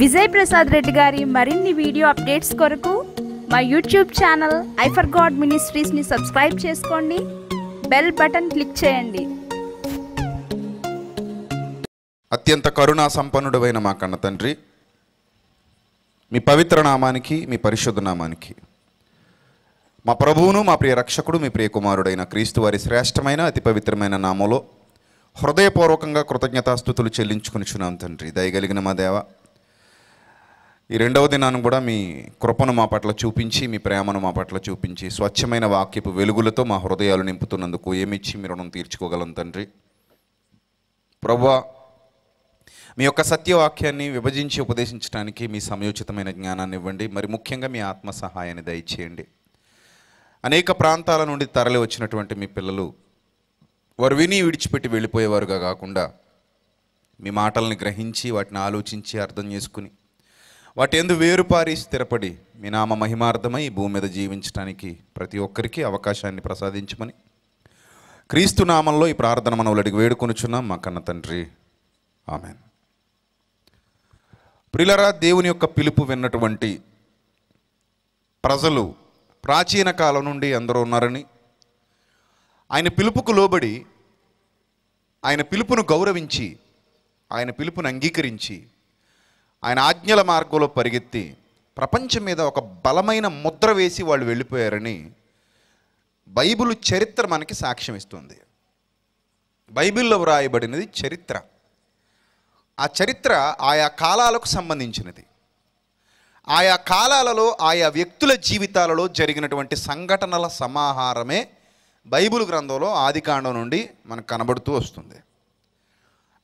విజయ్ ప్రసాద్ రెడ్డి గారి మరిన్ని video updates కొరకు మా యూట్యూబ్ ఛానల్ ఐఫర్ గాడ్ మినిస్ట్రీస్ని సబ్స్క్రైబ్ చేసుకోండి బెల్ బటన్ క్లిక్ చేయండి అత్యంత కరుణా సంపన్నుడవైన మా కన్న తండ్రి మీ పవిత్ర నామానికి మీ పరిశుద్ధ నామానికి మా ప్రభువును మా ప్రియ రక్షకుడు మీ ప్రియ కుమారుడైన క్రీస్తు వారి శ్రేష్టమైన అతి పవిత్రమైన నామంలో హృదయపూర్వకంగా కృతజ్ఞతాస్థుతులు చున్నాం తండ్రి దయగలిగిన మా దేవా ఈ రెండవ దినాన్ని కూడా మీ కృపను మా పట్ల చూపించి మీ ప్రేమను మా పట్ల చూపించి స్వచ్ఛమైన వాక్యపు వెలుగులతో మా హృదయాలు నింపుతున్నందుకు ఏమిచ్చి మీ రుణం తీర్చుకోగలం తండ్రి ప్రభా మీ యొక్క సత్యవాక్యాన్ని విభజించి ఉపదేశించడానికి మీ సమయోచితమైన జ్ఞానాన్ని ఇవ్వండి మరి ముఖ్యంగా మీ ఆత్మ సహాయాన్ని దయచేయండి అనేక ప్రాంతాల నుండి తరలి వచ్చినటువంటి మీ పిల్లలు వారు విని విడిచిపెట్టి వెళ్ళిపోయేవారుగా కాకుండా మీ మాటల్ని గ్రహించి వాటిని ఆలోచించి అర్థం చేసుకుని వాటి ఎందు వేరుపారి స్థిరపడి మీ నామ మహిమార్థమై భూమి మీద జీవించడానికి ప్రతి ఒక్కరికి అవకాశాన్ని ప్రసాదించమని క్రీస్తు నామంలో ఈ ప్రార్థన మనం అడిగి వేడుకొనుచున్నాం మా కన్న తండ్రి ఆమె ప్రిలరా దేవుని యొక్క పిలుపు విన్నటువంటి ప్రజలు ప్రాచీన కాలం నుండి అందరూ ఉన్నారని ఆయన పిలుపుకు లోబడి ఆయన పిలుపును గౌరవించి ఆయన పిలుపును అంగీకరించి ఆయన ఆజ్ఞల మార్గంలో పరిగెత్తి ప్రపంచం మీద ఒక బలమైన ముద్ర వేసి వాళ్ళు వెళ్ళిపోయారని బైబిల్ చరిత్ర మనకి సాక్ష్యం ఇస్తుంది బైబిల్లో వ్రాయబడినది చరిత్ర ఆ చరిత్ర ఆయా కాలాలకు సంబంధించినది ఆయా కాలాలలో ఆయా వ్యక్తుల జీవితాలలో జరిగినటువంటి సంఘటనల సమాహారమే బైబిల్ గ్రంథంలో ఆదికాండం నుండి మనకు కనబడుతూ వస్తుంది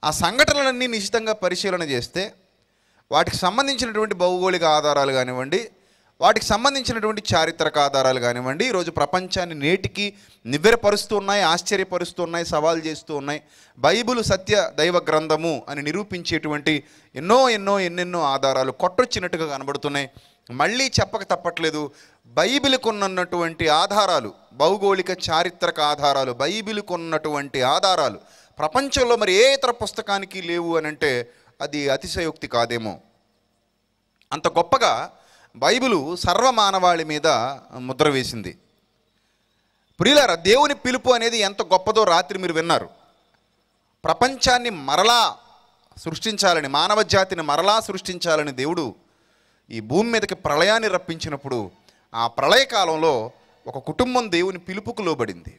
ఆ సంఘటనలన్నీ నిశ్చితంగా పరిశీలన చేస్తే వాటికి సంబంధించినటువంటి భౌగోళిక ఆధారాలు కానివ్వండి వాటికి సంబంధించినటువంటి చారిత్రక ఆధారాలు కానివ్వండి ఈరోజు ప్రపంచాన్ని నేటికి నివ్వెరపరుస్తూ ఉన్నాయి ఆశ్చర్యపరుస్తూ ఉన్నాయి సవాల్ చేస్తూ ఉన్నాయి బైబుల్ సత్య దైవ గ్రంథము అని నిరూపించేటువంటి ఎన్నో ఎన్నో ఎన్నెన్నో ఆధారాలు కొట్టొచ్చినట్టుగా కనబడుతున్నాయి మళ్ళీ చెప్పక తప్పట్లేదు ఉన్నటువంటి ఆధారాలు భౌగోళిక చారిత్రక ఆధారాలు ఉన్నటువంటి ఆధారాలు ప్రపంచంలో మరి ఏ ఇతర పుస్తకానికి లేవు అని అంటే అది అతిశయోక్తి కాదేమో అంత గొప్పగా బైబిలు సర్వమానవాళి మీద ముద్ర వేసింది ప్రియులారా దేవుని పిలుపు అనేది ఎంత గొప్పదో రాత్రి మీరు విన్నారు ప్రపంచాన్ని మరలా సృష్టించాలని మానవ జాతిని మరలా సృష్టించాలని దేవుడు ఈ భూమి మీదకి ప్రళయాన్ని రప్పించినప్పుడు ఆ ప్రళయకాలంలో ఒక కుటుంబం దేవుని పిలుపుకు లోబడింది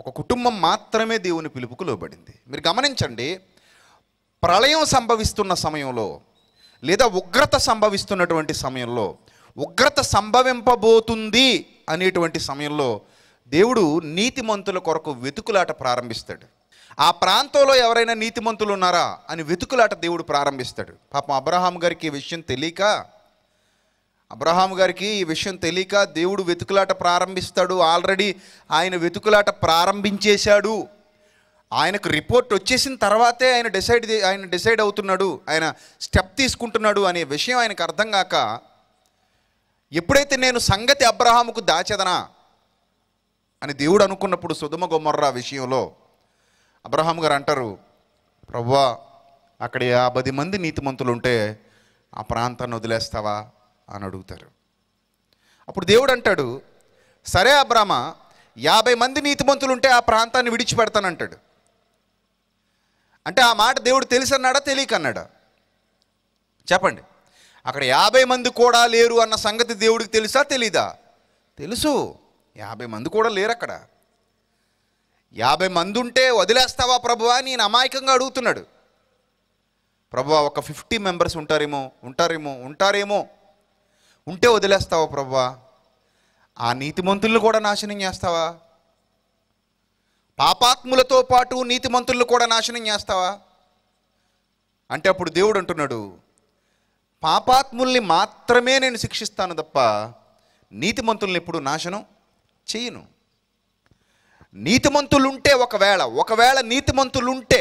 ఒక కుటుంబం మాత్రమే దేవుని పిలుపుకు లోబడింది మీరు గమనించండి ప్రళయం సంభవిస్తున్న సమయంలో లేదా ఉగ్రత సంభవిస్తున్నటువంటి సమయంలో ఉగ్రత సంభవింపబోతుంది అనేటువంటి సమయంలో దేవుడు నీతిమంతుల కొరకు వెతుకులాట ప్రారంభిస్తాడు ఆ ప్రాంతంలో ఎవరైనా నీతిమంతులు ఉన్నారా అని వెతుకులాట దేవుడు ప్రారంభిస్తాడు పాపం అబ్రహాం గారికి ఈ విషయం తెలియక అబ్రహాం గారికి ఈ విషయం తెలియక దేవుడు వెతుకులాట ప్రారంభిస్తాడు ఆల్రెడీ ఆయన వెతుకులాట ప్రారంభించేశాడు ఆయనకు రిపోర్ట్ వచ్చేసిన తర్వాతే ఆయన డిసైడ్ ఆయన డిసైడ్ అవుతున్నాడు ఆయన స్టెప్ తీసుకుంటున్నాడు అనే విషయం ఆయనకు అర్థం కాక ఎప్పుడైతే నేను సంగతి అబ్రహాముకు దాచెదనా అని దేవుడు అనుకున్నప్పుడు సుధుమ గొమ్మర్రా విషయంలో అబ్రహాం గారు అంటారు ప్రవ్వా అక్కడ యాభై మంది నీతిమంతులు ఉంటే ఆ ప్రాంతాన్ని వదిలేస్తావా అని అడుగుతారు అప్పుడు దేవుడు అంటాడు సరే అబ్రహ్మ యాభై మంది నీతిమంతులు ఉంటే ఆ ప్రాంతాన్ని విడిచిపెడతానంటాడు అంటే ఆ మాట దేవుడు తెలిసి అన్నాడా తెలియకన్నాడా చెప్పండి అక్కడ యాభై మంది కూడా లేరు అన్న సంగతి దేవుడికి తెలుసా తెలీదా తెలుసు యాభై మంది కూడా లేరు అక్కడ యాభై మంది ఉంటే వదిలేస్తావా ప్రభు అని నేను అమాయకంగా అడుగుతున్నాడు ప్రభు ఒక ఫిఫ్టీ మెంబర్స్ ఉంటారేమో ఉంటారేమో ఉంటారేమో ఉంటే వదిలేస్తావా ప్రభు ఆ నీతిమంతులను కూడా నాశనం చేస్తావా పాపాత్ములతో పాటు నీతిమంతులను కూడా నాశనం చేస్తావా అంటే అప్పుడు దేవుడు అంటున్నాడు పాపాత్ముల్ని మాత్రమే నేను శిక్షిస్తాను తప్ప నీతిమంతుల్ని ఎప్పుడు నాశనం చేయను నీతిమంతులుంటే ఒకవేళ ఒకవేళ నీతిమంతులుంటే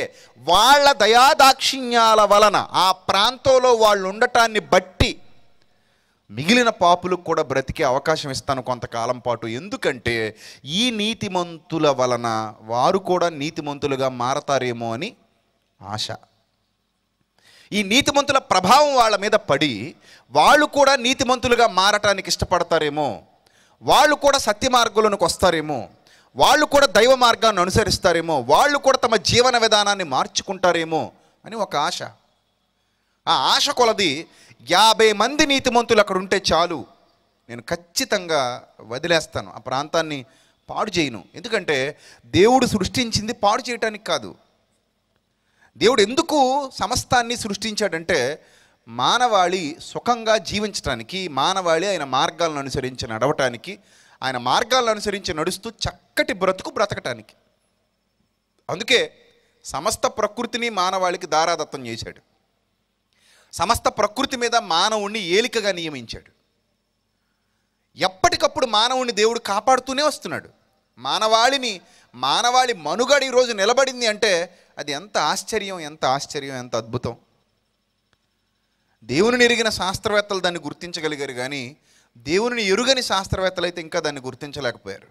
వాళ్ళ దయాదాక్షిణ్యాల వలన ఆ ప్రాంతంలో వాళ్ళు ఉండటాన్ని బట్టి మిగిలిన పాపులకు కూడా బ్రతికే అవకాశం ఇస్తాను కొంతకాలం పాటు ఎందుకంటే ఈ నీతిమంతుల వలన వారు కూడా నీతిమంతులుగా మారతారేమో అని ఆశ ఈ నీతిమంతుల ప్రభావం వాళ్ళ మీద పడి వాళ్ళు కూడా నీతిమంతులుగా మారటానికి ఇష్టపడతారేమో వాళ్ళు కూడా సత్య మార్గంలోనికి వస్తారేమో వాళ్ళు కూడా దైవ మార్గాన్ని అనుసరిస్తారేమో వాళ్ళు కూడా తమ జీవన విధానాన్ని మార్చుకుంటారేమో అని ఒక ఆశ ఆ ఆశ కొలది యాభై మంది నీతిమంతులు అక్కడ ఉంటే చాలు నేను ఖచ్చితంగా వదిలేస్తాను ఆ ప్రాంతాన్ని పాడు చేయను ఎందుకంటే దేవుడు సృష్టించింది పాడు చేయటానికి కాదు దేవుడు ఎందుకు సమస్తాన్ని సృష్టించాడంటే మానవాళి సుఖంగా జీవించడానికి మానవాళి ఆయన మార్గాలను అనుసరించి నడవటానికి ఆయన మార్గాలను అనుసరించి నడుస్తూ చక్కటి బ్రతుకు బ్రతకటానికి అందుకే సమస్త ప్రకృతిని మానవాళికి దారాదత్తం చేశాడు సమస్త ప్రకృతి మీద మానవుణ్ణి ఏలికగా నియమించాడు ఎప్పటికప్పుడు మానవుణ్ణి దేవుడు కాపాడుతూనే వస్తున్నాడు మానవాళిని మానవాళి మనుగడ ఈరోజు నిలబడింది అంటే అది ఎంత ఆశ్చర్యం ఎంత ఆశ్చర్యం ఎంత అద్భుతం దేవుని ఎరిగిన శాస్త్రవేత్తలు దాన్ని గుర్తించగలిగారు కానీ దేవుని ఎరుగని శాస్త్రవేత్తలు అయితే ఇంకా దాన్ని గుర్తించలేకపోయారు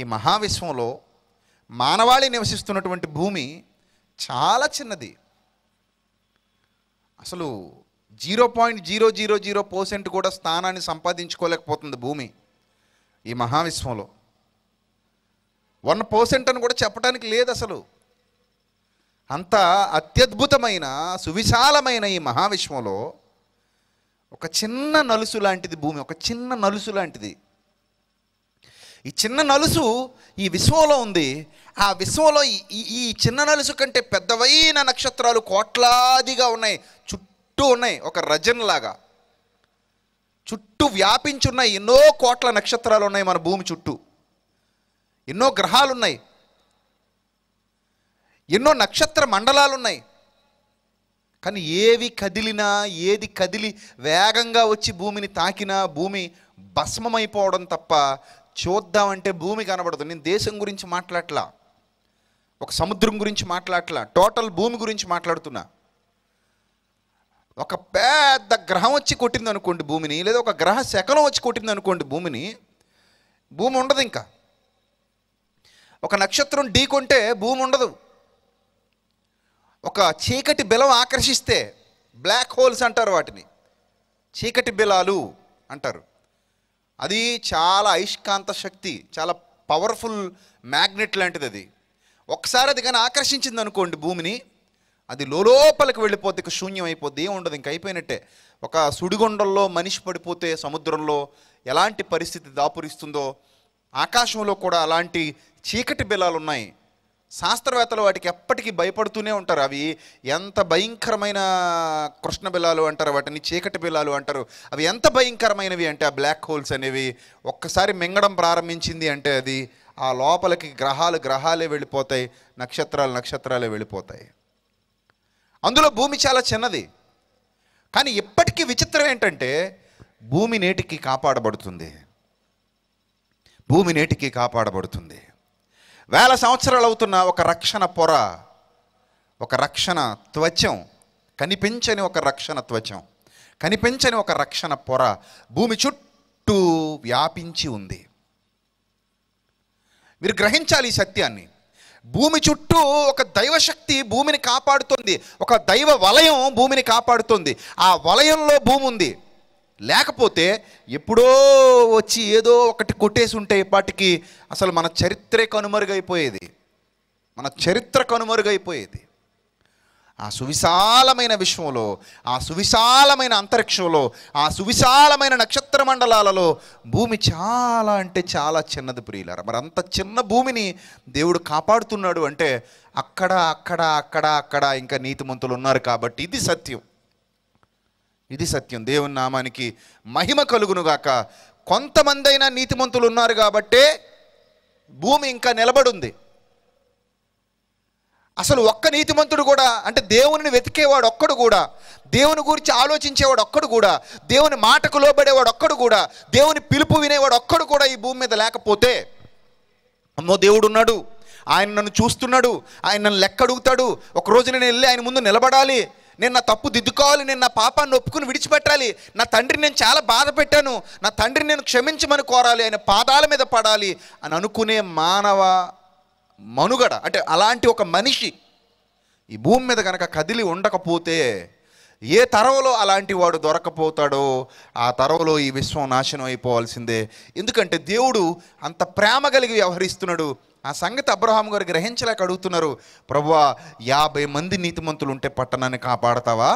ఈ మహావిశ్వంలో మానవాళి నివసిస్తున్నటువంటి భూమి చాలా చిన్నది అసలు zero point zero zero zero percent కూడా స్థానాన్ని సంపాదించుకోలేకపోతుంది భూమి ఈ మహావిశ్వంలో వన్ పర్సెంట్ అని కూడా చెప్పడానికి లేదు అసలు అంత అత్యద్భుతమైన సువిశాలమైన ఈ మహావిశ్వంలో ఒక చిన్న నలుసు లాంటిది భూమి ఒక చిన్న నలుసు లాంటిది ఈ చిన్న నలుసు ఈ విశ్వంలో ఉంది ఆ విశ్వంలో ఈ చిన్న నలుసు కంటే పెద్దవైన నక్షత్రాలు కోట్లాదిగా ఉన్నాయి చుట్టూ ఉన్నాయి ఒక రజన్లాగా చుట్టూ వ్యాపించున్న ఎన్నో కోట్ల నక్షత్రాలు ఉన్నాయి మన భూమి చుట్టూ ఎన్నో గ్రహాలు ఉన్నాయి ఎన్నో నక్షత్ర మండలాలు ఉన్నాయి కానీ ఏవి కదిలినా ఏది కదిలి వేగంగా వచ్చి భూమిని తాకినా భూమి భస్మమైపోవడం తప్ప చూద్దామంటే భూమి కనబడదు నేను దేశం గురించి మాట్లాడలా ఒక సముద్రం గురించి మాట్లాడలా టోటల్ భూమి గురించి మాట్లాడుతున్నా ఒక పెద్ద గ్రహం వచ్చి కొట్టింది అనుకోండి భూమిని లేదా ఒక గ్రహ శకలం వచ్చి కొట్టింది అనుకోండి భూమిని భూమి ఉండదు ఇంకా ఒక నక్షత్రం ఢీకొంటే భూమి ఉండదు ఒక చీకటి బిలం ఆకర్షిస్తే బ్లాక్ హోల్స్ అంటారు వాటిని చీకటి బిలాలు అంటారు అది చాలా అయిష్కాంత శక్తి చాలా పవర్ఫుల్ మ్యాగ్నెట్ లాంటిది అది ఒకసారి అది కానీ ఆకర్షించింది అనుకోండి భూమిని అది లోపలికి వెళ్ళిపోతే ఇక శూన్యం అయిపోద్ది ఏం ఉండదు ఇంక అయిపోయినట్టే ఒక సుడిగుండంలో మనిషి పడిపోతే సముద్రంలో ఎలాంటి పరిస్థితి దాపురిస్తుందో ఆకాశంలో కూడా అలాంటి చీకటి బిలాలు ఉన్నాయి శాస్త్రవేత్తలు వాటికి ఎప్పటికీ భయపడుతూనే ఉంటారు అవి ఎంత భయంకరమైన కృష్ణ బిలాలు అంటారు వాటిని చీకటి బిలాలు అంటారు అవి ఎంత భయంకరమైనవి అంటే ఆ బ్లాక్ హోల్స్ అనేవి ఒక్కసారి మింగడం ప్రారంభించింది అంటే అది ఆ లోపలికి గ్రహాలు గ్రహాలే వెళ్ళిపోతాయి నక్షత్రాలు నక్షత్రాలే వెళ్ళిపోతాయి అందులో భూమి చాలా చిన్నది కానీ ఇప్పటికీ విచిత్రం ఏంటంటే భూమి నేటికి కాపాడబడుతుంది భూమి నేటికి కాపాడబడుతుంది వేల సంవత్సరాలు అవుతున్న ఒక రక్షణ పొర ఒక రక్షణ త్వచం కనిపించని ఒక రక్షణ త్వచం కనిపించని ఒక రక్షణ పొర భూమి చుట్టూ వ్యాపించి ఉంది మీరు గ్రహించాలి ఈ సత్యాన్ని భూమి చుట్టూ ఒక దైవశక్తి భూమిని కాపాడుతుంది ఒక దైవ వలయం భూమిని కాపాడుతుంది ఆ వలయంలో భూమి ఉంది లేకపోతే ఎప్పుడో వచ్చి ఏదో ఒకటి కొట్టేసి ఉంటే ఇప్పటికీ అసలు మన చరిత్రే కనుమరుగైపోయేది మన చరిత్ర కనుమరుగైపోయేది ఆ సువిశాలమైన విశ్వంలో ఆ సువిశాలమైన అంతరిక్షంలో ఆ సువిశాలమైన నక్షత్ర మండలాలలో భూమి చాలా అంటే చాలా చిన్నది ప్రియులారా మరి అంత చిన్న భూమిని దేవుడు కాపాడుతున్నాడు అంటే అక్కడ అక్కడ అక్కడ అక్కడ ఇంకా నీతిమంతులు ఉన్నారు కాబట్టి ఇది సత్యం ఇది సత్యం దేవుని నామానికి మహిమ కలుగునుగాక కొంతమంది అయినా నీతిమంతులు ఉన్నారు కాబట్టే భూమి ఇంకా నిలబడుంది అసలు ఒక్క నీతిమంతుడు కూడా అంటే దేవుని వెతికేవాడు ఒక్కడు కూడా దేవుని గురించి ఆలోచించేవాడు ఒక్కడు కూడా దేవుని మాటకు లోబడేవాడు ఒక్కడు కూడా దేవుని పిలుపు వినేవాడు ఒక్కడు కూడా ఈ భూమి మీద లేకపోతే అమ్మో దేవుడు ఉన్నాడు ఆయన నన్ను చూస్తున్నాడు ఆయన నన్ను లెక్క అడుగుతాడు ఒకరోజు నేను వెళ్ళి ఆయన ముందు నిలబడాలి నేను నా తప్పు దిద్దుకోవాలి నేను నా పాపాన్ని ఒప్పుకుని విడిచిపెట్టాలి నా తండ్రి నేను చాలా బాధ పెట్టాను నా తండ్రిని నేను క్షమించమని కోరాలి ఆయన పాదాల మీద పడాలి అని అనుకునే మానవ మనుగడ అంటే అలాంటి ఒక మనిషి ఈ భూమి మీద కనుక కదిలి ఉండకపోతే ఏ తరవలో అలాంటి వాడు దొరకపోతాడో ఆ తరవలో ఈ విశ్వం నాశనం అయిపోవాల్సిందే ఎందుకంటే దేవుడు అంత ప్రేమ కలిగి వ్యవహరిస్తున్నాడు ఆ సంగతి అబ్రహాం గారు గ్రహించలేక అడుగుతున్నారు ప్రభువా యాభై మంది నీతిమంతులు ఉంటే పట్టణాన్ని కాపాడతావా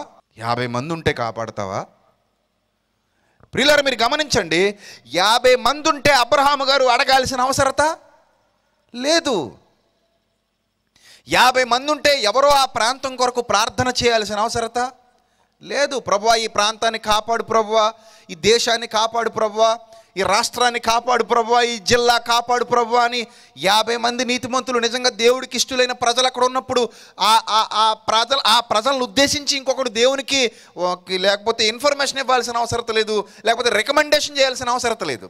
యాభై మంది ఉంటే కాపాడతావా ప్రిలర్ మీరు గమనించండి యాభై మంది ఉంటే అబ్రహాం గారు అడగాల్సిన అవసరత లేదు యాభై మంది ఉంటే ఎవరో ఆ ప్రాంతం కొరకు ప్రార్థన చేయాల్సిన అవసరత లేదు ప్రభు ఈ ప్రాంతాన్ని కాపాడు ప్రభువ ఈ దేశాన్ని కాపాడు ప్రభువ ఈ రాష్ట్రాన్ని కాపాడు ప్రభువ ఈ జిల్లా కాపాడు ప్రభువ అని యాభై మంది నీతిమంతులు నిజంగా దేవుడికి ఇష్టలైన ప్రజలు అక్కడ ఉన్నప్పుడు ఆ ఆ ప్రజలు ఆ ప్రజలను ఉద్దేశించి ఇంకొకడు దేవునికి లేకపోతే ఇన్ఫర్మేషన్ ఇవ్వాల్సిన అవసరం లేదు లేకపోతే రికమెండేషన్ చేయాల్సిన అవసరం లేదు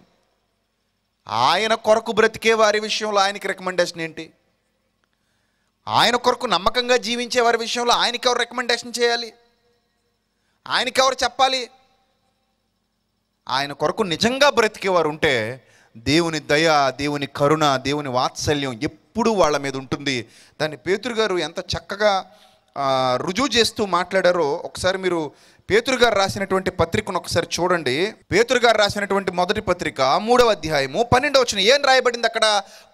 ఆయన కొరకు బ్రతికే వారి విషయంలో ఆయనకి రికమెండేషన్ ఏంటి ఆయన కొరకు నమ్మకంగా జీవించే వారి విషయంలో ఆయనకి ఎవరు రికమెండేషన్ చేయాలి ఆయనకి ఎవరు చెప్పాలి ఆయన కొరకు నిజంగా బ్రతికేవారు ఉంటే దేవుని దయ దేవుని కరుణ దేవుని వాత్సల్యం ఎప్పుడు వాళ్ళ మీద ఉంటుంది దాన్ని పేతురు గారు ఎంత చక్కగా రుజువు చేస్తూ మాట్లాడారో ఒకసారి మీరు పేతురు గారు రాసినటువంటి పత్రికను ఒకసారి చూడండి పేతురు గారు రాసినటువంటి మొదటి పత్రిక మూడవ అధ్యాయము పన్నెండవ వచ్చిన ఏం రాయబడింది అక్కడ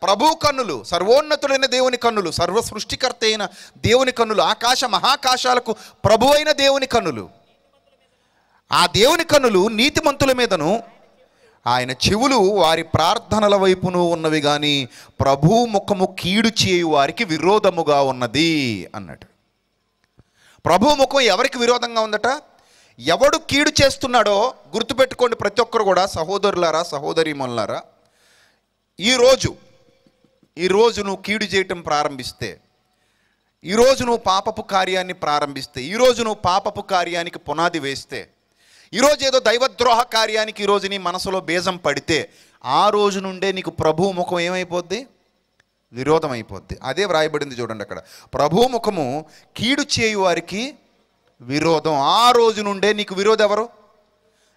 ప్రభు కన్నులు సర్వోన్నతులైన దేవుని కన్నులు సర్వ సృష్టికర్త అయిన దేవుని కన్నులు ఆకాశ మహాకాశాలకు ప్రభు అయిన దేవుని కన్నులు ఆ దేవుని కన్నులు నీతిమంతుల మీదను ఆయన చెవులు వారి ప్రార్థనల వైపును ఉన్నవి కానీ ప్రభు ముఖము కీడు చేయు వారికి విరోధముగా ఉన్నది అన్నట్టు ప్రభు ముఖం ఎవరికి విరోధంగా ఉందట ఎవడు కీడు చేస్తున్నాడో గుర్తుపెట్టుకోండి ప్రతి ఒక్కరు కూడా సహోదరులారా సహోదరీమణులారా ఈరోజు ఈరోజు నువ్వు కీడు చేయటం ప్రారంభిస్తే ఈరోజు నువ్వు పాపపు కార్యాన్ని ప్రారంభిస్తే ఈరోజు నువ్వు పాపపు కార్యానికి పునాది వేస్తే ఈరోజు ఏదో దైవద్రోహ కార్యానికి ఈరోజు నీ మనసులో బేజం పడితే ఆ రోజు నుండే నీకు ప్రభు ముఖం ఏమైపోద్ది విరోధం అయిపోద్ది అదే వ్రాయబడింది చూడండి అక్కడ ప్రభు ముఖము కీడు చేయువారికి విరోధం ఆ రోజు నుండే నీకు విరోధం ఎవరు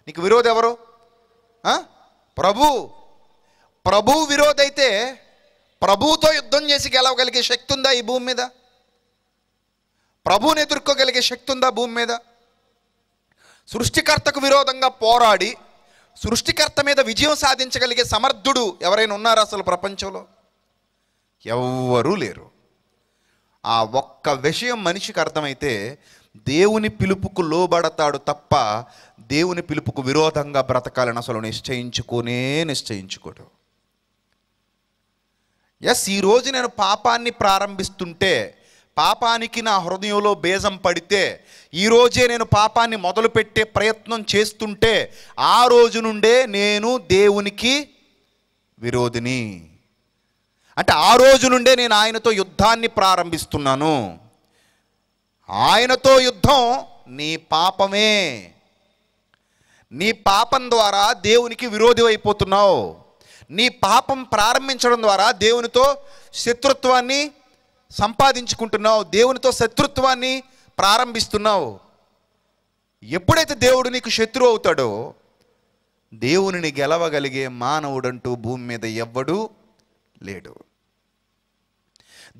నీకు విరోధం ఎవరు ప్రభు ప్రభు విరోధైతే ప్రభుతో యుద్ధం చేసి గెలవగలిగే శక్తి ఉందా ఈ భూమి మీద ప్రభువుని ఎదుర్కోగలిగే శక్తి ఉందా భూమి మీద సృష్టికర్తకు విరోధంగా పోరాడి సృష్టికర్త మీద విజయం సాధించగలిగే సమర్థుడు ఎవరైనా ఉన్నారా అసలు ప్రపంచంలో ఎవ్వరూ లేరు ఆ ఒక్క విషయం మనిషికి అర్థమైతే దేవుని పిలుపుకు లోబడతాడు తప్ప దేవుని పిలుపుకు విరోధంగా బ్రతకాలని అసలు నిశ్చయించుకోనే నిశ్చయించుకోడు ఎస్ ఈరోజు నేను పాపాన్ని ప్రారంభిస్తుంటే పాపానికి నా హృదయంలో బేజం పడితే ఈరోజే నేను పాపాన్ని మొదలుపెట్టే ప్రయత్నం చేస్తుంటే ఆ రోజు నుండే నేను దేవునికి విరోధిని అంటే ఆ రోజు నుండే నేను ఆయనతో యుద్ధాన్ని ప్రారంభిస్తున్నాను ఆయనతో యుద్ధం నీ పాపమే నీ పాపం ద్వారా దేవునికి విరోధి అయిపోతున్నావు నీ పాపం ప్రారంభించడం ద్వారా దేవునితో శత్రుత్వాన్ని సంపాదించుకుంటున్నావు దేవునితో శత్రుత్వాన్ని ప్రారంభిస్తున్నావు ఎప్పుడైతే దేవుడు నీకు శత్రువు అవుతాడో దేవునిని గెలవగలిగే మానవుడంటూ భూమి మీద ఎవ్వడూ లేడు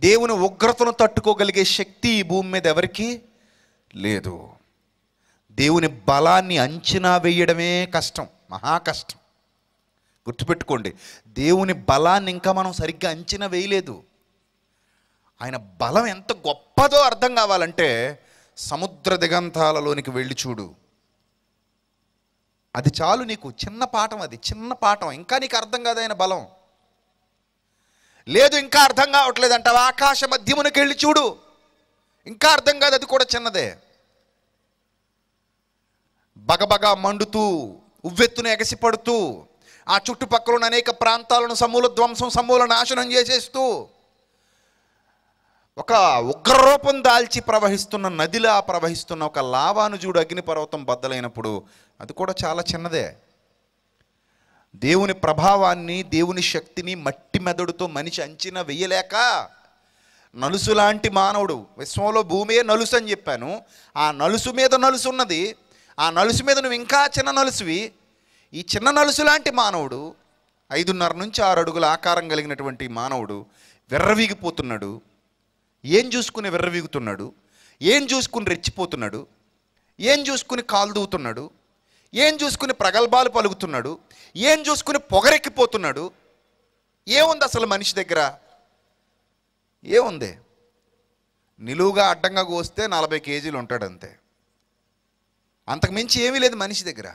దేవుని ఉగ్రతను తట్టుకోగలిగే శక్తి ఈ భూమి మీద ఎవరికి లేదు దేవుని బలాన్ని అంచనా వేయడమే కష్టం మహా కష్టం గుర్తుపెట్టుకోండి దేవుని బలాన్ని ఇంకా మనం సరిగ్గా అంచనా వేయలేదు ఆయన బలం ఎంత గొప్పదో అర్థం కావాలంటే సముద్ర దిగంతాలలోనికి వెళ్ళి చూడు అది చాలు నీకు చిన్న పాఠం అది చిన్న పాఠం ఇంకా నీకు అర్థం కాదు ఆయన బలం లేదు ఇంకా అర్థం కావట్లేదు అంటే ఆకాశ మధ్యమునికి వెళ్ళి చూడు ఇంకా అర్థం కాదు అది కూడా చిన్నదే బగబగా మండుతూ ఉవ్వెత్తున ఎగసిపడుతూ ఆ చుట్టుపక్కల ఉన్న అనేక ప్రాంతాలను సమూల ధ్వంసం సమూల నాశనం చేసేస్తూ ఒక ఉగ్రరూపం దాల్చి ప్రవహిస్తున్న నదిలా ప్రవహిస్తున్న ఒక లావాను చూడు అగ్నిపర్వతం బద్దలైనప్పుడు అది కూడా చాలా చిన్నదే దేవుని ప్రభావాన్ని దేవుని శక్తిని మట్టి మెదడుతో మనిషి అంచనా వేయలేక నలుసు లాంటి మానవుడు విశ్వంలో భూమే నలుసు అని చెప్పాను ఆ నలుసు మీద నలుసు ఉన్నది ఆ నలుసు మీద నువ్వు ఇంకా చిన్న నలుసువి ఈ చిన్న నలుసు లాంటి మానవుడు ఐదున్నర నుంచి ఆరు అడుగుల ఆకారం కలిగినటువంటి మానవుడు విర్రవీగిపోతున్నాడు ఏం చూసుకుని విర్రవీగుతున్నాడు ఏం చూసుకుని రెచ్చిపోతున్నాడు ఏం చూసుకుని కాలు దూతున్నాడు ఏం చూసుకుని ప్రగల్భాలు పలుకుతున్నాడు ఏం చూసుకుని పొగరెక్కిపోతున్నాడు ఏముంది అసలు మనిషి దగ్గర ఏముంది నిలువుగా అడ్డంగా కోస్తే నలభై కేజీలు ఉంటాడు అంతే అంతకు మించి ఏమీ లేదు మనిషి దగ్గర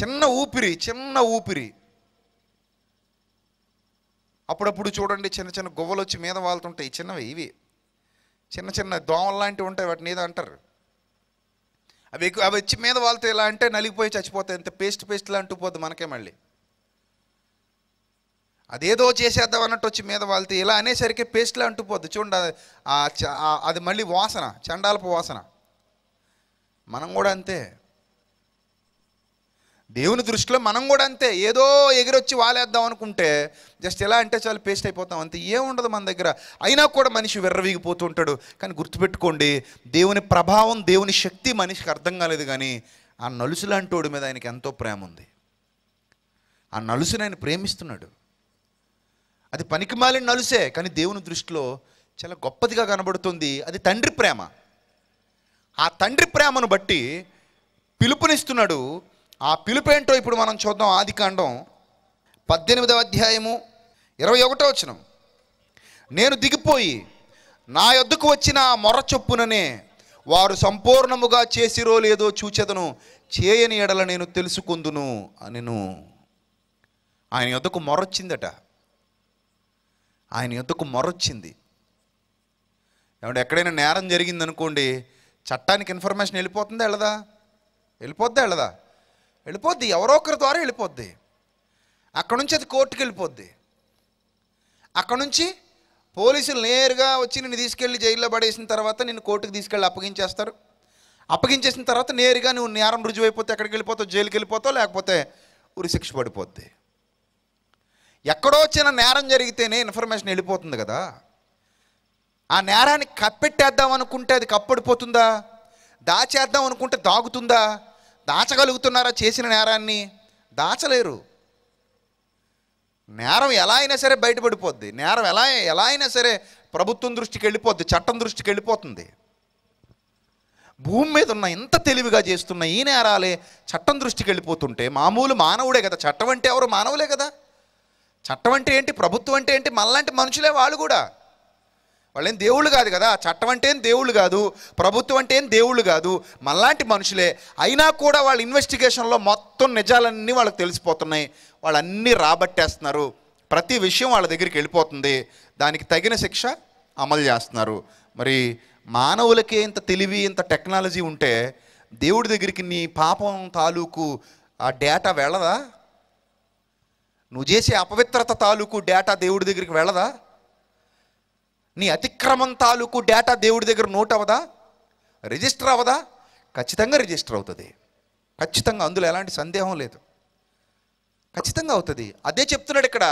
చిన్న ఊపిరి చిన్న ఊపిరి అప్పుడప్పుడు చూడండి చిన్న చిన్న గువ్వలు వచ్చి మీద వాళ్తుంటాయి చిన్నవి ఇవి చిన్న చిన్న దోమలు లాంటివి ఉంటాయి వాటిని ఏదో అంటారు అవి ఎక్కువ అవి వచ్చి మీద వాళ్ళతో ఇలా అంటే నలిగిపోయి చచ్చిపోతాయి ఇంత పేస్ట్ పేస్ట్లా అంటుపోద్ది మనకే మళ్ళీ అదేదో చేసేద్దాం అన్నట్టు వచ్చి మీద వాళ్ళతో ఇలా అనేసరికి పేస్ట్లా అంటుపోద్ది చూడండి అది మళ్ళీ వాసన చండాలపు వాసన మనం కూడా అంతే దేవుని దృష్టిలో మనం కూడా అంతే ఏదో ఎగిరొచ్చి వాలేద్దాం అనుకుంటే జస్ట్ ఎలా అంటే చాలు పేస్ట్ అయిపోతాం అంతే ఏముండదు మన దగ్గర అయినా కూడా మనిషి ఉంటాడు కానీ గుర్తుపెట్టుకోండి దేవుని ప్రభావం దేవుని శక్తి మనిషికి అర్థం కాలేదు కానీ ఆ నలుసు లాంటి మీద ఆయనకి ఎంతో ప్రేమ ఉంది ఆ నలుసుని ఆయన ప్రేమిస్తున్నాడు అది పనికి మాలిన నలుసే కానీ దేవుని దృష్టిలో చాలా గొప్పదిగా కనబడుతుంది అది తండ్రి ప్రేమ ఆ తండ్రి ప్రేమను బట్టి పిలుపునిస్తున్నాడు ఆ ఏంటో ఇప్పుడు మనం చూద్దాం ఆది కాండం పద్దెనిమిదవ అధ్యాయము ఇరవై ఒకటో వచ్చిన నేను దిగిపోయి నా యొద్దుకు వచ్చిన మొర చొప్పుననే వారు సంపూర్ణముగా చేసిరో లేదో చూచెదను చేయని ఎడల నేను తెలుసుకుందును అనిను ఆయన యొద్దకు మొరొచ్చిందట ఆయన యొద్దకు మొరొచ్చింది ఏమంటే ఎక్కడైనా నేరం జరిగిందనుకోండి చట్టానికి ఇన్ఫర్మేషన్ వెళ్ళిపోతుందా వెళ్ళదా వెళ్ళిపోద్దా వెళ్ళదా వెళ్ళిపోద్ది ఎవరో ఒకరి ద్వారా వెళ్ళిపోద్ది అక్కడ నుంచి అది కోర్టుకి వెళ్ళిపోద్ది అక్కడ నుంచి పోలీసులు నేరుగా వచ్చి నిన్ను తీసుకెళ్ళి జైల్లో పడేసిన తర్వాత నిన్ను కోర్టుకు తీసుకెళ్ళి అప్పగించేస్తారు అప్పగించేసిన తర్వాత నేరుగా నువ్వు నేరం రుజువు అయిపోతే ఎక్కడికి వెళ్ళిపోతావు జైలుకి వెళ్ళిపోతావు లేకపోతే ఉరి శిక్ష పడిపోద్ది ఎక్కడో వచ్చిన నేరం జరిగితేనే ఇన్ఫర్మేషన్ వెళ్ళిపోతుంది కదా ఆ నేరాన్ని కప్పెట్టేద్దాం అనుకుంటే అది కప్పడిపోతుందా దాచేద్దాం అనుకుంటే దాగుతుందా దాచగలుగుతున్నారా చేసిన నేరాన్ని దాచలేరు నేరం ఎలా అయినా సరే బయటపడిపోద్ది నేరం ఎలా ఎలా అయినా సరే ప్రభుత్వం దృష్టికి వెళ్ళిపోద్ది చట్టం దృష్టికి వెళ్ళిపోతుంది భూమి మీద ఉన్న ఇంత తెలివిగా చేస్తున్న ఈ నేరాలే చట్టం దృష్టికి వెళ్ళిపోతుంటే మామూలు మానవుడే కదా చట్టం అంటే ఎవరు మానవులే కదా చట్టం అంటే ఏంటి ప్రభుత్వం అంటే ఏంటి మనలాంటి మనుషులే వాళ్ళు కూడా వాళ్ళేం దేవుళ్ళు కాదు కదా చట్టం అంటే ఏం దేవుళ్ళు కాదు ప్రభుత్వం అంటే ఏం దేవుళ్ళు కాదు మనలాంటి మనుషులే అయినా కూడా వాళ్ళ ఇన్వెస్టిగేషన్లో మొత్తం నిజాలన్నీ వాళ్ళకి తెలిసిపోతున్నాయి వాళ్ళన్నీ రాబట్టేస్తున్నారు ప్రతి విషయం వాళ్ళ దగ్గరికి వెళ్ళిపోతుంది దానికి తగిన శిక్ష అమలు చేస్తున్నారు మరి మానవులకే ఇంత తెలివి ఇంత టెక్నాలజీ ఉంటే దేవుడి దగ్గరికి నీ పాపం తాలూకు ఆ డేటా వెళ్ళదా నువ్వు చేసే అపవిత్రత తాలూకు డేటా దేవుడి దగ్గరికి వెళ్ళదా నీ అతిక్రమం తాలూకు డేటా దేవుడి దగ్గర నోట్ అవదా రిజిస్టర్ అవదా ఖచ్చితంగా రిజిస్టర్ అవుతుంది ఖచ్చితంగా అందులో ఎలాంటి సందేహం లేదు ఖచ్చితంగా అవుతుంది అదే చెప్తున్నాడు ఇక్కడ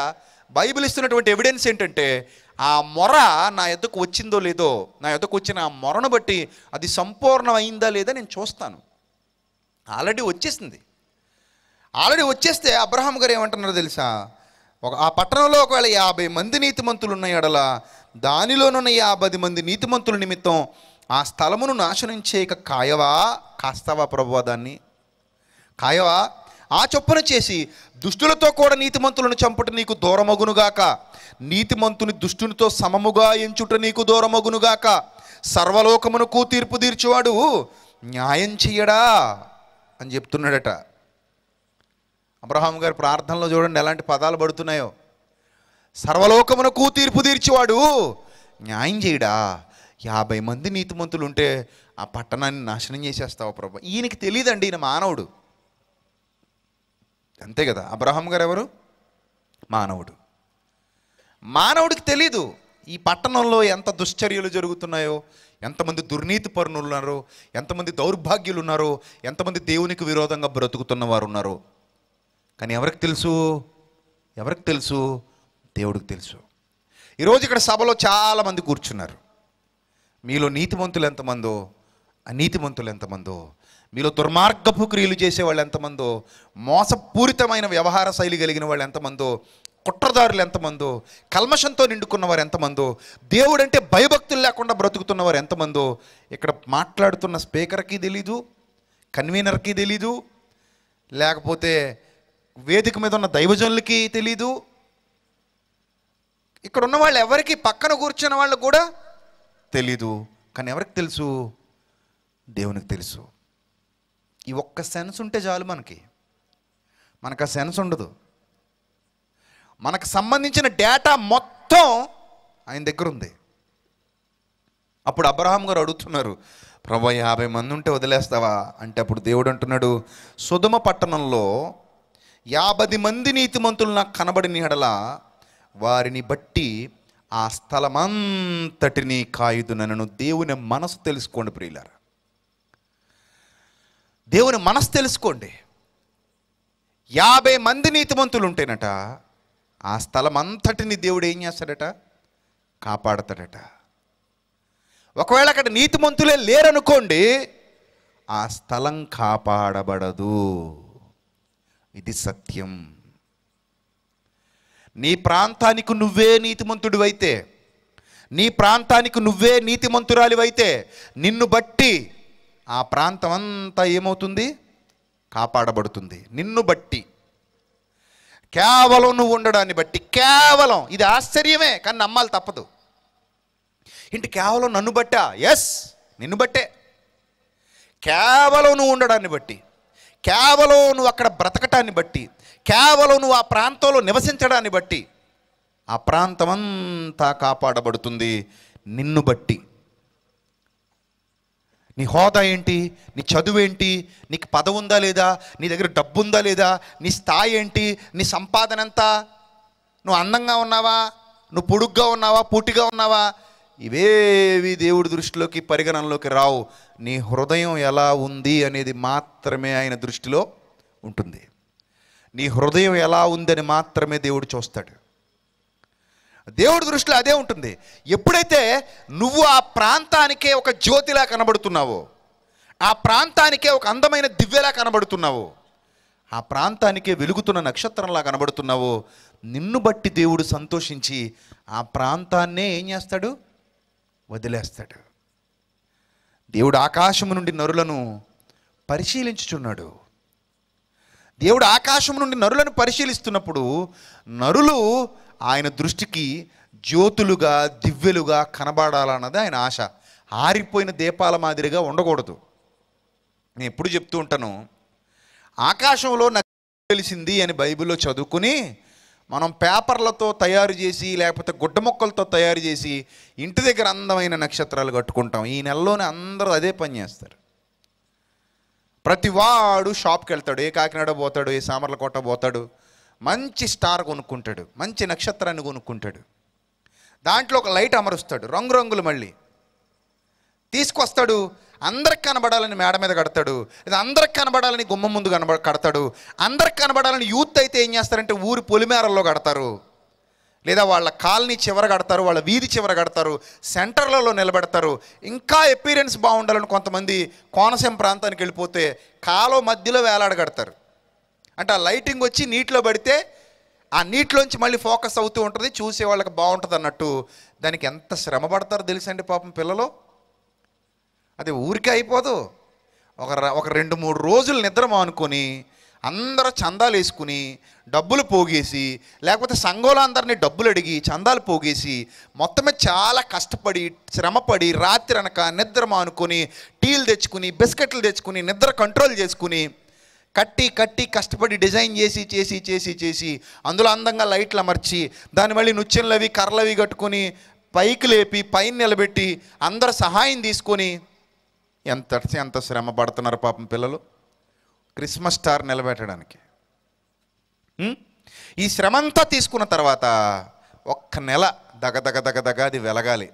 బైబిల్ ఇస్తున్నటువంటి ఎవిడెన్స్ ఏంటంటే ఆ మొర నా ఎద్దకు వచ్చిందో లేదో నా ఎద్దకు వచ్చిన ఆ మొరను బట్టి అది సంపూర్ణమైందా లేదా నేను చూస్తాను ఆల్రెడీ వచ్చేసింది ఆల్రెడీ వచ్చేస్తే అబ్రహాం గారు ఏమంటున్నారో తెలుసా ఒక ఆ పట్టణంలో ఒకవేళ యాభై మంది నీతిమంతులు ఉన్నాయి ఎడల దానిలోనున్న యాభై మంది నీతిమంతుల నిమిత్తం ఆ స్థలమును నాశనం చేయక కాయవా కాస్తావా ప్రభు దాన్ని కాయవా ఆ చొప్పున చేసి దుష్టులతో కూడా నీతిమంతులను చంపుట నీకు దూరమగునుగాక నీతిమంతుని దుష్టునితో సమముగా ఎంచుట నీకు దూరమగునుగాక సర్వలోకమునకు తీర్పు తీర్చువాడు న్యాయం చెయ్యడా అని చెప్తున్నాడట అబ్రహాం గారి ప్రార్థనలో చూడండి ఎలాంటి పదాలు పడుతున్నాయో సర్వలోకమునకు తీర్పు తీర్చేవాడు న్యాయం చేయడా యాభై మంది నీతిమంతులు ఉంటే ఆ పట్టణాన్ని నాశనం చేసేస్తావు ప్రభు ఈయనకి తెలియదండి ఈయన మానవుడు అంతే కదా అబ్రహాం గారు ఎవరు మానవుడు మానవుడికి తెలీదు ఈ పట్టణంలో ఎంత దుశ్చర్యలు జరుగుతున్నాయో ఎంతమంది దుర్నీతి పరుణులు ఉన్నారో ఎంతమంది దౌర్భాగ్యులు ఉన్నారో ఎంతమంది దేవునికి విరోధంగా బ్రతుకుతున్న వారు ఉన్నారో కానీ ఎవరికి తెలుసు ఎవరికి తెలుసు దేవుడికి తెలుసు ఈరోజు ఇక్కడ సభలో చాలామంది కూర్చున్నారు మీలో నీతిమంతులు ఎంతమందో అనీతిమంతులు ఎంతమందో మీలో దుర్మార్గపు క్రియలు చేసేవాళ్ళు ఎంతమందో మోసపూరితమైన వ్యవహార శైలి కలిగిన వాళ్ళు ఎంతమందో కుట్రదారులు ఎంతమందో కల్మషంతో నిండుకున్నవారు ఎంతమందో దేవుడంటే భయభక్తులు లేకుండా బ్రతుకుతున్నవారు ఎంతమందో ఇక్కడ మాట్లాడుతున్న స్పీకర్కి తెలీదు కన్వీనర్కి తెలీదు లేకపోతే వేదిక మీద ఉన్న దైవజనులకి తెలీదు ఇక్కడ ఉన్న వాళ్ళు ఎవరికి పక్కన కూర్చున్న వాళ్ళు కూడా తెలీదు కానీ ఎవరికి తెలుసు దేవునికి తెలుసు ఈ ఒక్క సెన్స్ ఉంటే చాలు మనకి మనకు ఆ సెన్స్ ఉండదు మనకు సంబంధించిన డేటా మొత్తం ఆయన దగ్గర ఉంది అప్పుడు అబ్రహాం గారు అడుగుతున్నారు ప్రభా యాభై మంది ఉంటే వదిలేస్తావా అంటే అప్పుడు దేవుడు అంటున్నాడు సుధమ పట్టణంలో యాభై మంది నీతిమంతులు నాకు కనబడిన ఎడలా వారిని బట్టి ఆ స్థలమంతటిని కాయుదునను దేవుని మనసు తెలుసుకోండి ప్రియులారా దేవుని మనసు తెలుసుకోండి యాభై మంది నీతిమంతులు ఉంటేనట ఆ స్థలం అంతటిని దేవుడు ఏం చేస్తాడట కాపాడతాడట ఒకవేళ అక్కడ నీతిమంతులే లేరనుకోండి ఆ స్థలం కాపాడబడదు ఇది సత్యం నీ ప్రాంతానికి నువ్వే నీతిమంతుడివైతే నీ ప్రాంతానికి నువ్వే నీతిమంతురాలివైతే నిన్ను బట్టి ఆ ప్రాంతం అంతా ఏమవుతుంది కాపాడబడుతుంది నిన్ను బట్టి కేవలం నువ్వు ఉండడాన్ని బట్టి కేవలం ఇది ఆశ్చర్యమే కానీ నమ్మాలి తప్పదు ఇంటి కేవలం నన్ను బట్టా ఎస్ నిన్ను బట్టే కేవలం నువ్వు ఉండడాన్ని బట్టి కేవలం నువ్వు అక్కడ బ్రతకటాన్ని బట్టి కేవలం నువ్వు ఆ ప్రాంతంలో నివసించడాన్ని బట్టి ఆ ప్రాంతం అంతా కాపాడబడుతుంది నిన్ను బట్టి నీ హోదా ఏంటి నీ చదువు ఏంటి నీకు పదవి ఉందా లేదా నీ దగ్గర డబ్బు ఉందా లేదా నీ స్థాయి ఏంటి నీ సంపాదన ఎంత నువ్వు అందంగా ఉన్నావా నువ్వు పొడుగ్గా ఉన్నావా పూటిగా ఉన్నావా ఇవేవి దేవుడి దృష్టిలోకి పరిగణనలోకి రావు నీ హృదయం ఎలా ఉంది అనేది మాత్రమే ఆయన దృష్టిలో ఉంటుంది నీ హృదయం ఎలా ఉందని మాత్రమే దేవుడు చూస్తాడు దేవుడి దృష్టిలో అదే ఉంటుంది ఎప్పుడైతే నువ్వు ఆ ప్రాంతానికే ఒక జ్యోతిలా కనబడుతున్నావో ఆ ప్రాంతానికే ఒక అందమైన దివ్యలా కనబడుతున్నావో ఆ ప్రాంతానికే వెలుగుతున్న నక్షత్రంలా కనబడుతున్నావో నిన్ను బట్టి దేవుడు సంతోషించి ఆ ప్రాంతాన్నే ఏం చేస్తాడు వదిలేస్తాడు దేవుడు ఆకాశము నుండి నరులను పరిశీలించుచున్నాడు దేవుడు ఆకాశం నుండి నరులను పరిశీలిస్తున్నప్పుడు నరులు ఆయన దృష్టికి జ్యోతులుగా దివ్యలుగా కనబడాలన్నది ఆయన ఆశ ఆరిపోయిన దీపాల మాదిరిగా ఉండకూడదు నేను ఎప్పుడు చెప్తూ ఉంటాను ఆకాశంలో నాకు తెలిసింది అని బైబిల్లో చదువుకుని మనం పేపర్లతో తయారు చేసి లేకపోతే గుడ్డ మొక్కలతో తయారు చేసి ఇంటి దగ్గర అందమైన నక్షత్రాలు కట్టుకుంటాం ఈ నెలలోనే అందరూ అదే పని చేస్తారు ప్రతివాడు షాప్కి వెళ్తాడు ఏ కాకినాడ పోతాడు ఏ సామర్లకోట పోతాడు మంచి స్టార్ కొనుక్కుంటాడు మంచి నక్షత్రాన్ని కొనుక్కుంటాడు దాంట్లో ఒక లైట్ అమరుస్తాడు రంగురంగులు మళ్ళీ తీసుకొస్తాడు అందరికి కనబడాలని మేడ మీద కడతాడు లేదా అందరికి కనబడాలని గుమ్మ ముందు కనబ కడతాడు అందరికి కనబడాలని యూత్ అయితే ఏం చేస్తారంటే ఊరి పొలిమేరల్లో కడతారు లేదా వాళ్ళ కాలనీ చివర కడతారు వాళ్ళ వీధి చివర కడతారు సెంటర్లలో నిలబెడతారు ఇంకా ఎపీరియన్స్ బాగుండాలని కొంతమంది కోనసీమ ప్రాంతానికి వెళ్ళిపోతే కాలు మధ్యలో వేలాడగడతారు అంటే ఆ లైటింగ్ వచ్చి నీటిలో పడితే ఆ నీటిలోంచి మళ్ళీ ఫోకస్ అవుతూ ఉంటుంది చూసే వాళ్ళకి బాగుంటుంది అన్నట్టు దానికి ఎంత శ్రమ పడతారో తెలుసండి పాపం పిల్లలు అది ఊరికే అయిపోదు ఒక ఒక రెండు మూడు రోజులు నిద్రమా మానుకొని అందరూ చందాలు వేసుకుని డబ్బులు పోగేసి లేకపోతే సంఘంలో అందరినీ డబ్బులు అడిగి చందాలు పోగేసి మొత్తమే చాలా కష్టపడి శ్రమపడి రాత్రి అనక నిద్ర మానుకొని టీలు తెచ్చుకుని బిస్కెట్లు తెచ్చుకుని నిద్ర కంట్రోల్ చేసుకుని కట్టి కట్టి కష్టపడి డిజైన్ చేసి చేసి చేసి చేసి అందులో అందంగా లైట్లు అమర్చి దాని మళ్ళీ నుచ్చెన్లవి కర్రలవి కట్టుకుని పైకి లేపి పైన నిలబెట్టి అందరు సహాయం తీసుకొని ఎంత ఎంత శ్రమ పడుతున్నారు పాపం పిల్లలు క్రిస్మస్ స్టార్ నిలబెట్టడానికి ఈ శ్రమంతా తీసుకున్న తర్వాత ఒక్క నెల దగదగ దగదగ అది వెలగాలి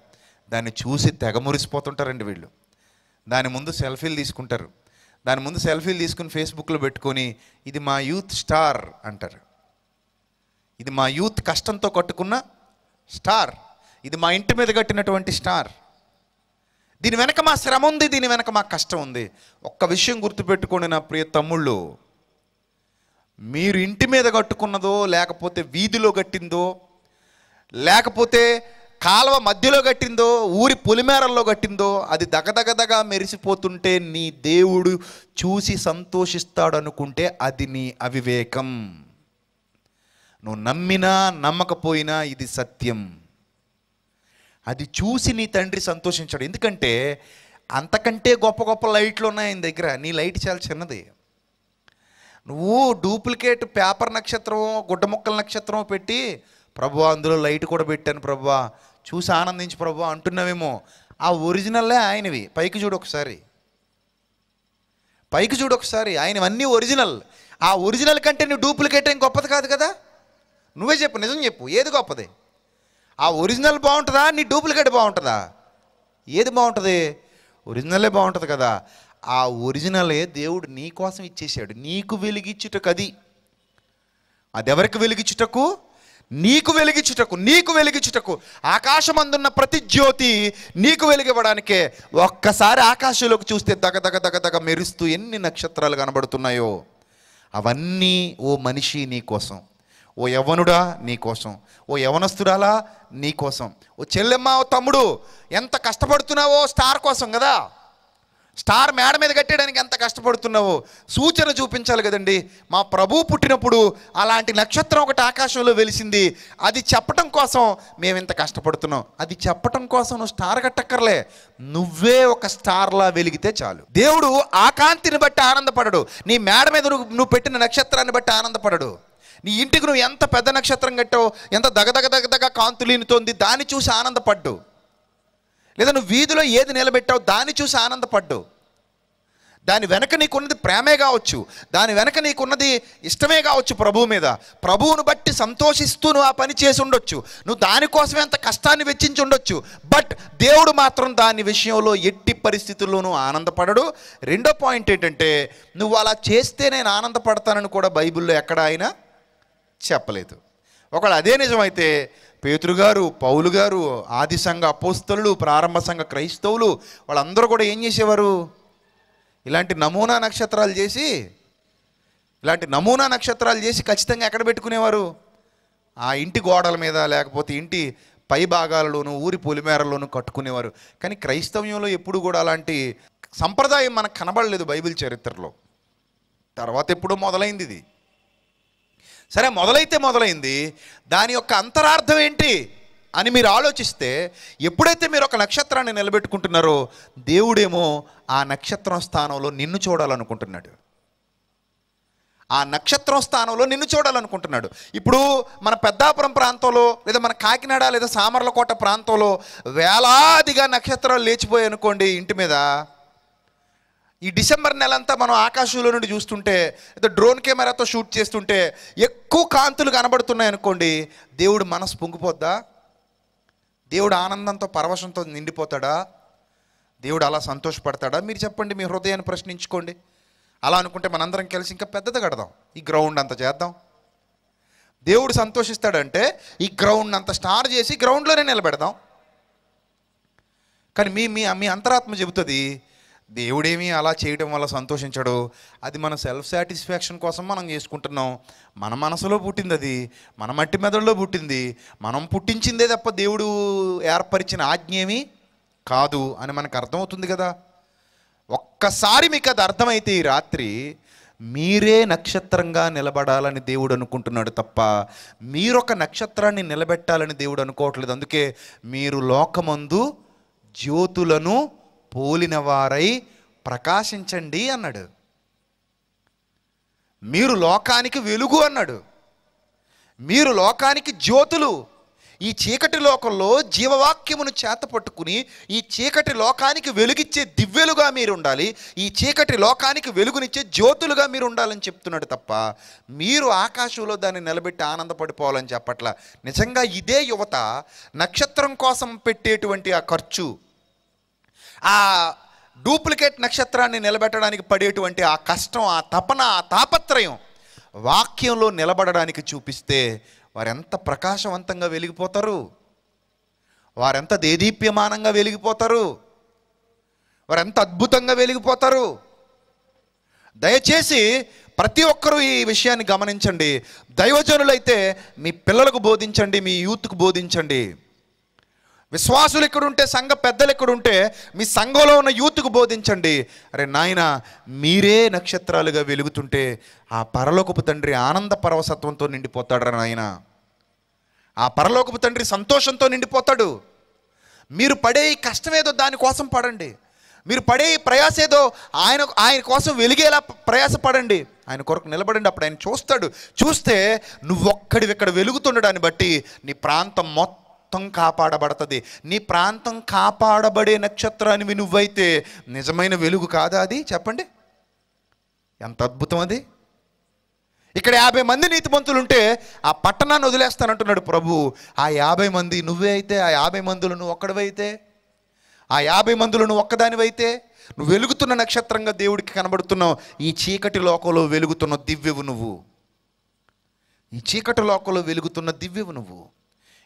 దాన్ని చూసి తెగ మురిసిపోతుంటారండి వీళ్ళు దాని ముందు సెల్ఫీలు తీసుకుంటారు దాని ముందు సెల్ఫీలు తీసుకుని ఫేస్బుక్లో పెట్టుకొని ఇది మా యూత్ స్టార్ అంటారు ఇది మా యూత్ కష్టంతో కట్టుకున్న స్టార్ ఇది మా ఇంటి మీద కట్టినటువంటి స్టార్ దీని వెనక మా శ్రమ ఉంది దీని వెనక మా కష్టం ఉంది ఒక్క విషయం గుర్తుపెట్టుకోండి నా ప్రియ తమ్ముళ్ళు మీరు ఇంటి మీద కట్టుకున్నదో లేకపోతే వీధిలో కట్టిందో లేకపోతే కాలువ మధ్యలో కట్టిందో ఊరి పులిమేరల్లో కట్టిందో అది దగదగదగా మెరిసిపోతుంటే నీ దేవుడు చూసి సంతోషిస్తాడు అనుకుంటే అది నీ అవివేకం నువ్వు నమ్మినా నమ్మకపోయినా ఇది సత్యం అది చూసి నీ తండ్రి సంతోషించాడు ఎందుకంటే అంతకంటే గొప్ప గొప్ప లైట్లు ఉన్నాయి ఆయన దగ్గర నీ లైట్ చాలా చిన్నది నువ్వు డూప్లికేట్ పేపర్ నక్షత్రం గుడ్డ మొక్కల నక్షత్రం పెట్టి ప్రభు అందులో లైట్ కూడా పెట్టాను ప్రభు చూసి ఆనందించి ప్రభు అంటున్నావేమో ఆ ఒరిజినల్లే ఆయనవి పైకి చూడు ఒకసారి పైకి చూడు ఒకసారి ఆయనవన్నీ ఒరిజినల్ ఆ ఒరిజినల్ కంటే నువ్వు డూప్లికేట్ ఏం గొప్పది కాదు కదా నువ్వే చెప్పు నిజం చెప్పు ఏది గొప్పది ఆ ఒరిజినల్ బాగుంటుందా నీ డూప్లికేట్ బాగుంటుందా ఏది బాగుంటుంది ఒరిజినలే బాగుంటుంది కదా ఆ ఒరిజినలే దేవుడు నీ కోసం ఇచ్చేసాడు నీకు వెలిగించుటకు అది అది ఎవరికి వెలిగించుటకు నీకు వెలిగించుటకు నీకు వెలిగించుటకు ఆకాశమందున్న ప్రతి జ్యోతి నీకు వెలిగివ్వడానికే ఒక్కసారి ఆకాశంలోకి చూస్తే దగ దగ దగ దగ మెరుస్తూ ఎన్ని నక్షత్రాలు కనబడుతున్నాయో అవన్నీ ఓ మనిషి నీ కోసం ఓ యవనుడా నీకోసం ఓ యవనస్తుడాలా నీకోసం ఓ చెల్లెమ్మ ఓ తమ్ముడు ఎంత కష్టపడుతున్నావో స్టార్ కోసం కదా స్టార్ మేడ మీద కట్టేయడానికి ఎంత కష్టపడుతున్నావో సూచన చూపించాలి కదండి మా ప్రభు పుట్టినప్పుడు అలాంటి నక్షత్రం ఒకటి ఆకాశంలో వెలిసింది అది చెప్పటం కోసం మేము ఇంత కష్టపడుతున్నాం అది చెప్పటం కోసం నువ్వు స్టార్ కట్టక్కర్లే నువ్వే ఒక స్టార్లా వెలిగితే చాలు దేవుడు ఆకాంతిని బట్టి ఆనందపడడు నీ మేడ మీద నువ్వు పెట్టిన నక్షత్రాన్ని బట్టి ఆనందపడడు నీ ఇంటికి నువ్వు ఎంత పెద్ద నక్షత్రం కట్టావు ఎంత దగదగ దగదగ కాంతులీనుతోంది దాన్ని చూసి ఆనందపడ్డు లేదా నువ్వు వీధిలో ఏది నిలబెట్టావు దాన్ని చూసి ఆనందపడ్డు దాని వెనక నీకున్నది ప్రేమే కావచ్చు దాని వెనక నీకున్నది ఇష్టమే కావచ్చు ప్రభువు మీద ప్రభువును బట్టి సంతోషిస్తూ నువ్వు ఆ పని చేసి ఉండొచ్చు నువ్వు దానికోసమే అంత కష్టాన్ని వెచ్చించి ఉండొచ్చు బట్ దేవుడు మాత్రం దాని విషయంలో ఎట్టి పరిస్థితుల్లోనూ ఆనందపడడు రెండో పాయింట్ ఏంటంటే నువ్వు అలా చేస్తే నేను ఆనందపడతానని కూడా బైబిల్లో ఎక్కడ అయినా చెప్పలేదు ఒకవేళ అదే నిజమైతే పేతృగారు పౌలు గారు ఆది సంఘ అపోస్తలు ప్రారంభ సంఘ క్రైస్తవులు వాళ్ళందరూ కూడా ఏం చేసేవారు ఇలాంటి నమూనా నక్షత్రాలు చేసి ఇలాంటి నమూనా నక్షత్రాలు చేసి ఖచ్చితంగా ఎక్కడ పెట్టుకునేవారు ఆ ఇంటి గోడల మీద లేకపోతే ఇంటి పై భాగాలలోనూ ఊరి పొలిమేరలోనూ కట్టుకునేవారు కానీ క్రైస్తవ్యంలో ఎప్పుడు కూడా అలాంటి సంప్రదాయం మనకు కనబడలేదు బైబిల్ చరిత్రలో తర్వాత ఎప్పుడో మొదలైంది ఇది సరే మొదలైతే మొదలైంది దాని యొక్క అంతరార్థం ఏంటి అని మీరు ఆలోచిస్తే ఎప్పుడైతే మీరు ఒక నక్షత్రాన్ని నిలబెట్టుకుంటున్నారో దేవుడేమో ఆ నక్షత్రం స్థానంలో నిన్ను చూడాలనుకుంటున్నాడు ఆ నక్షత్రం స్థానంలో నిన్ను చూడాలనుకుంటున్నాడు ఇప్పుడు మన పెద్దాపురం ప్రాంతంలో లేదా మన కాకినాడ లేదా సామర్లకోట ప్రాంతంలో వేలాదిగా నక్షత్రాలు లేచిపోయాయి అనుకోండి ఇంటి మీద ఈ డిసెంబర్ నెలంతా మనం ఆకాశంలో నుండి చూస్తుంటే లేదా డ్రోన్ కెమెరాతో షూట్ చేస్తుంటే ఎక్కువ కాంతులు కనబడుతున్నాయి అనుకోండి దేవుడు మనసు పొంగిపోద్దా దేవుడు ఆనందంతో పరవశంతో నిండిపోతాడా దేవుడు అలా సంతోషపడతాడా మీరు చెప్పండి మీ హృదయాన్ని ప్రశ్నించుకోండి అలా అనుకుంటే మనందరం కలిసి ఇంకా పెద్దది కడదాం ఈ గ్రౌండ్ అంత చేద్దాం దేవుడు సంతోషిస్తాడంటే ఈ గ్రౌండ్ అంత స్టార్ చేసి గ్రౌండ్లోనే నిలబెడదాం కానీ మీ మీ మీ అంతరాత్మ చెబుతుంది దేవుడేమీ అలా చేయడం వల్ల సంతోషించడు అది మన సెల్ఫ్ సాటిస్ఫాక్షన్ కోసం మనం చేసుకుంటున్నాం మన మనసులో పుట్టింది అది మన మట్టి మెదడులో పుట్టింది మనం పుట్టించిందే తప్ప దేవుడు ఏర్పరిచిన ఆజ్ఞ ఏమీ కాదు అని మనకు అర్థమవుతుంది కదా ఒక్కసారి మీకు అది అర్థమైతే ఈ రాత్రి మీరే నక్షత్రంగా నిలబడాలని దేవుడు అనుకుంటున్నాడు తప్ప మీరొక నక్షత్రాన్ని నిలబెట్టాలని దేవుడు అనుకోవట్లేదు అందుకే మీరు లోకమందు జ్యోతులను పోలినవారై ప్రకాశించండి అన్నాడు మీరు లోకానికి వెలుగు అన్నాడు మీరు లోకానికి జ్యోతులు ఈ చీకటి లోకంలో జీవవాక్యమును చేత పట్టుకుని ఈ చీకటి లోకానికి వెలుగిచ్చే దివ్యలుగా మీరు ఉండాలి ఈ చీకటి లోకానికి వెలుగునిచ్చే జ్యోతులుగా మీరు ఉండాలని చెప్తున్నాడు తప్ప మీరు ఆకాశంలో దాన్ని నిలబెట్టి ఆనందపడిపోవాలని చెప్పట్ల నిజంగా ఇదే యువత నక్షత్రం కోసం పెట్టేటువంటి ఆ ఖర్చు ఆ డూప్లికేట్ నక్షత్రాన్ని నిలబెట్టడానికి పడేటువంటి ఆ కష్టం ఆ తపన ఆ తాపత్రయం వాక్యంలో నిలబడడానికి చూపిస్తే వారెంత ప్రకాశవంతంగా వెలిగిపోతారు వారెంత దేదీప్యమానంగా వెలిగిపోతారు వారెంత అద్భుతంగా వెలిగిపోతారు దయచేసి ప్రతి ఒక్కరూ ఈ విషయాన్ని గమనించండి దైవజనులైతే మీ పిల్లలకు బోధించండి మీ యూత్కు బోధించండి విశ్వాసులు ఎక్కడుంటే సంఘ పెద్దలు ఎక్కడుంటే మీ సంఘంలో ఉన్న యూత్కు బోధించండి అరే నాయన మీరే నక్షత్రాలుగా వెలుగుతుంటే ఆ పరలోకపు తండ్రి ఆనంద పరవసత్వంతో నిండిపోతాడు నాయన ఆ పరలోకపు తండ్రి సంతోషంతో నిండిపోతాడు మీరు పడే కష్టమేదో దానికోసం పడండి మీరు పడే ప్రయాస ఏదో ఆయన ఆయన కోసం వెలిగేలా ప్రయాసపడండి ఆయన కొరకు నిలబడండి అప్పుడు ఆయన చూస్తాడు చూస్తే నువ్వొక్కడివి ఇక్కడ వెలుగుతుండడాన్ని బట్టి నీ ప్రాంతం మొత్తం మొత్తం కాపాడబడుతుంది నీ ప్రాంతం కాపాడబడే నక్షత్రానివి నువ్వైతే నిజమైన వెలుగు కాదా అది చెప్పండి ఎంత అద్భుతం అది ఇక్కడ యాభై మంది నీతిమంతులు ఉంటే ఆ పట్టణాన్ని వదిలేస్తానంటున్నాడు ప్రభు ఆ యాభై మంది నువ్వే అయితే ఆ యాభై మందులు నువ్వు ఒక్కడివైతే ఆ యాభై మందులు నువ్వు ఒక్కదానివైతే నువ్వు వెలుగుతున్న నక్షత్రంగా దేవుడికి కనబడుతున్నావు ఈ చీకటి లోకంలో వెలుగుతున్న దివ్యవు నువ్వు ఈ చీకటి లోకంలో వెలుగుతున్న దివ్యవు నువ్వు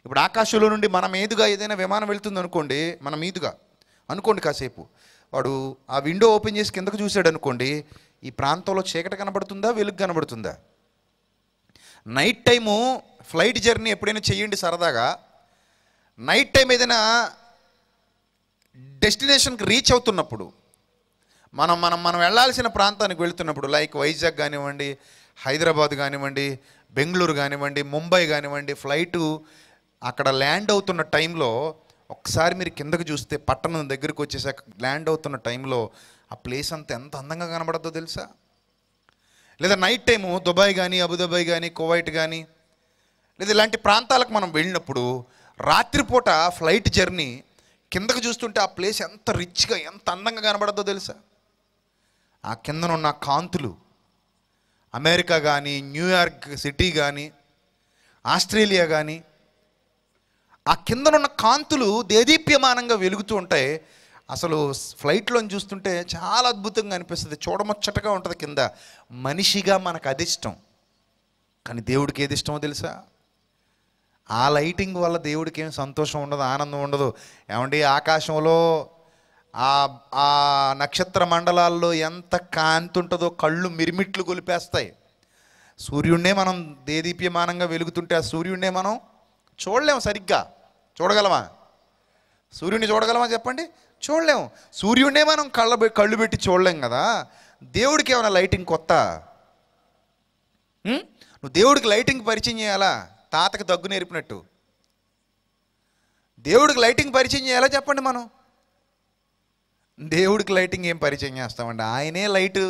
ఇప్పుడు ఆకాశంలో నుండి మన మీదుగా ఏదైనా విమానం వెళ్తుంది అనుకోండి మన మీదుగా అనుకోండి కాసేపు వాడు ఆ విండో ఓపెన్ చేసి కిందకు చూశాడు అనుకోండి ఈ ప్రాంతంలో చీకటి కనబడుతుందా వెలుగు కనబడుతుందా నైట్ టైము ఫ్లైట్ జర్నీ ఎప్పుడైనా చేయండి సరదాగా నైట్ టైం ఏదైనా డెస్టినేషన్కి రీచ్ అవుతున్నప్పుడు మనం మనం మనం వెళ్ళాల్సిన ప్రాంతానికి వెళ్తున్నప్పుడు లైక్ వైజాగ్ కానివ్వండి హైదరాబాద్ కానివ్వండి బెంగళూరు కానివ్వండి ముంబై కానివ్వండి ఫ్లైటు అక్కడ ల్యాండ్ అవుతున్న టైంలో ఒకసారి మీరు కిందకు చూస్తే పట్టణం దగ్గరికి వచ్చేసాక ల్యాండ్ అవుతున్న టైంలో ఆ ప్లేస్ అంతా ఎంత అందంగా కనబడద్దో తెలుసా లేదా నైట్ టైము దుబాయ్ కానీ అబుదాబాయ్ కానీ కువైట్ కానీ లేదా ఇలాంటి ప్రాంతాలకు మనం వెళ్ళినప్పుడు రాత్రిపూట ఫ్లైట్ జర్నీ కిందకు చూస్తుంటే ఆ ప్లేస్ ఎంత రిచ్గా ఎంత అందంగా కనబడద్దో తెలుసా ఆ కిందనున్న కాంతులు అమెరికా కానీ న్యూయార్క్ సిటీ కానీ ఆస్ట్రేలియా కానీ ఆ కిందనున్న కాంతులు దేదీప్యమానంగా వెలుగుతూ ఉంటాయి అసలు ఫ్లైట్లో చూస్తుంటే చాలా అద్భుతంగా అనిపిస్తుంది చూడముచ్చటగా ఉంటుంది కింద మనిషిగా మనకు అది ఇష్టం కానీ దేవుడికి ఏది ఇష్టమో తెలుసా ఆ లైటింగ్ వల్ల దేవుడికి ఏం సంతోషం ఉండదు ఆనందం ఉండదు ఏమండి ఆకాశంలో ఆ నక్షత్ర మండలాల్లో ఎంత కాంతి ఉంటుందో కళ్ళు మిరిమిట్లు గొలిపేస్తాయి సూర్యుడినే మనం దేదీప్యమానంగా వెలుగుతుంటే ఆ సూర్యుడినే మనం చూడలేము సరిగ్గా చూడగలమా సూర్యుడిని చూడగలమా చెప్పండి చూడలేము సూర్యుడినే మనం కళ్ళ కళ్ళు పెట్టి చూడలేం కదా దేవుడికి ఏమైనా లైటింగ్ కొత్త నువ్వు దేవుడికి లైటింగ్ పరిచయం చేయాలా తాతకి దగ్గు నేర్పినట్టు దేవుడికి లైటింగ్ పరిచయం చేయాలా చెప్పండి మనం దేవుడికి లైటింగ్ ఏం పరిచయం చేస్తామండి ఆయనే లైటు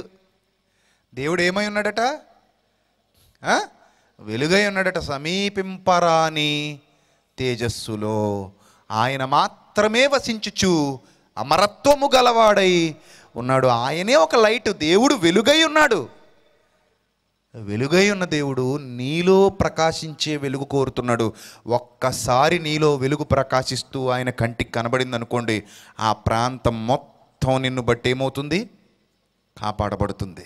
దేవుడు ఏమై ఉన్నాడట వెలుగై ఉన్నాడట సమీపింపరాని తేజస్సులో ఆయన మాత్రమే వసించుచు అమరత్వము గలవాడై ఉన్నాడు ఆయనే ఒక లైట్ దేవుడు వెలుగై ఉన్నాడు వెలుగై ఉన్న దేవుడు నీలో ప్రకాశించే వెలుగు కోరుతున్నాడు ఒక్కసారి నీలో వెలుగు ప్రకాశిస్తూ ఆయన కంటికి కనబడింది అనుకోండి ఆ ప్రాంతం మొత్తం నిన్ను బట్టి ఏమవుతుంది కాపాడబడుతుంది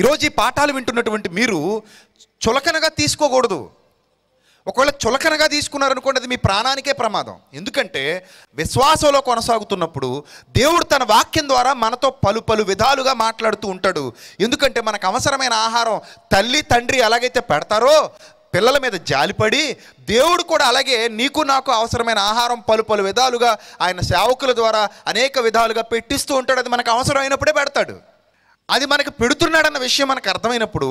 ఈరోజు ఈ పాఠాలు వింటున్నటువంటి మీరు చులకనగా తీసుకోకూడదు ఒకవేళ చులకనగా తీసుకున్నారనుకోండి అది మీ ప్రాణానికే ప్రమాదం ఎందుకంటే విశ్వాసంలో కొనసాగుతున్నప్పుడు దేవుడు తన వాక్యం ద్వారా మనతో పలు పలు విధాలుగా మాట్లాడుతూ ఉంటాడు ఎందుకంటే మనకు అవసరమైన ఆహారం తల్లి తండ్రి ఎలాగైతే పెడతారో పిల్లల మీద జాలిపడి దేవుడు కూడా అలాగే నీకు నాకు అవసరమైన ఆహారం పలు పలు విధాలుగా ఆయన సేవకుల ద్వారా అనేక విధాలుగా పెట్టిస్తూ ఉంటాడు అది మనకు అవసరమైనప్పుడే పెడతాడు అది మనకు పెడుతున్నాడన్న విషయం మనకు అర్థమైనప్పుడు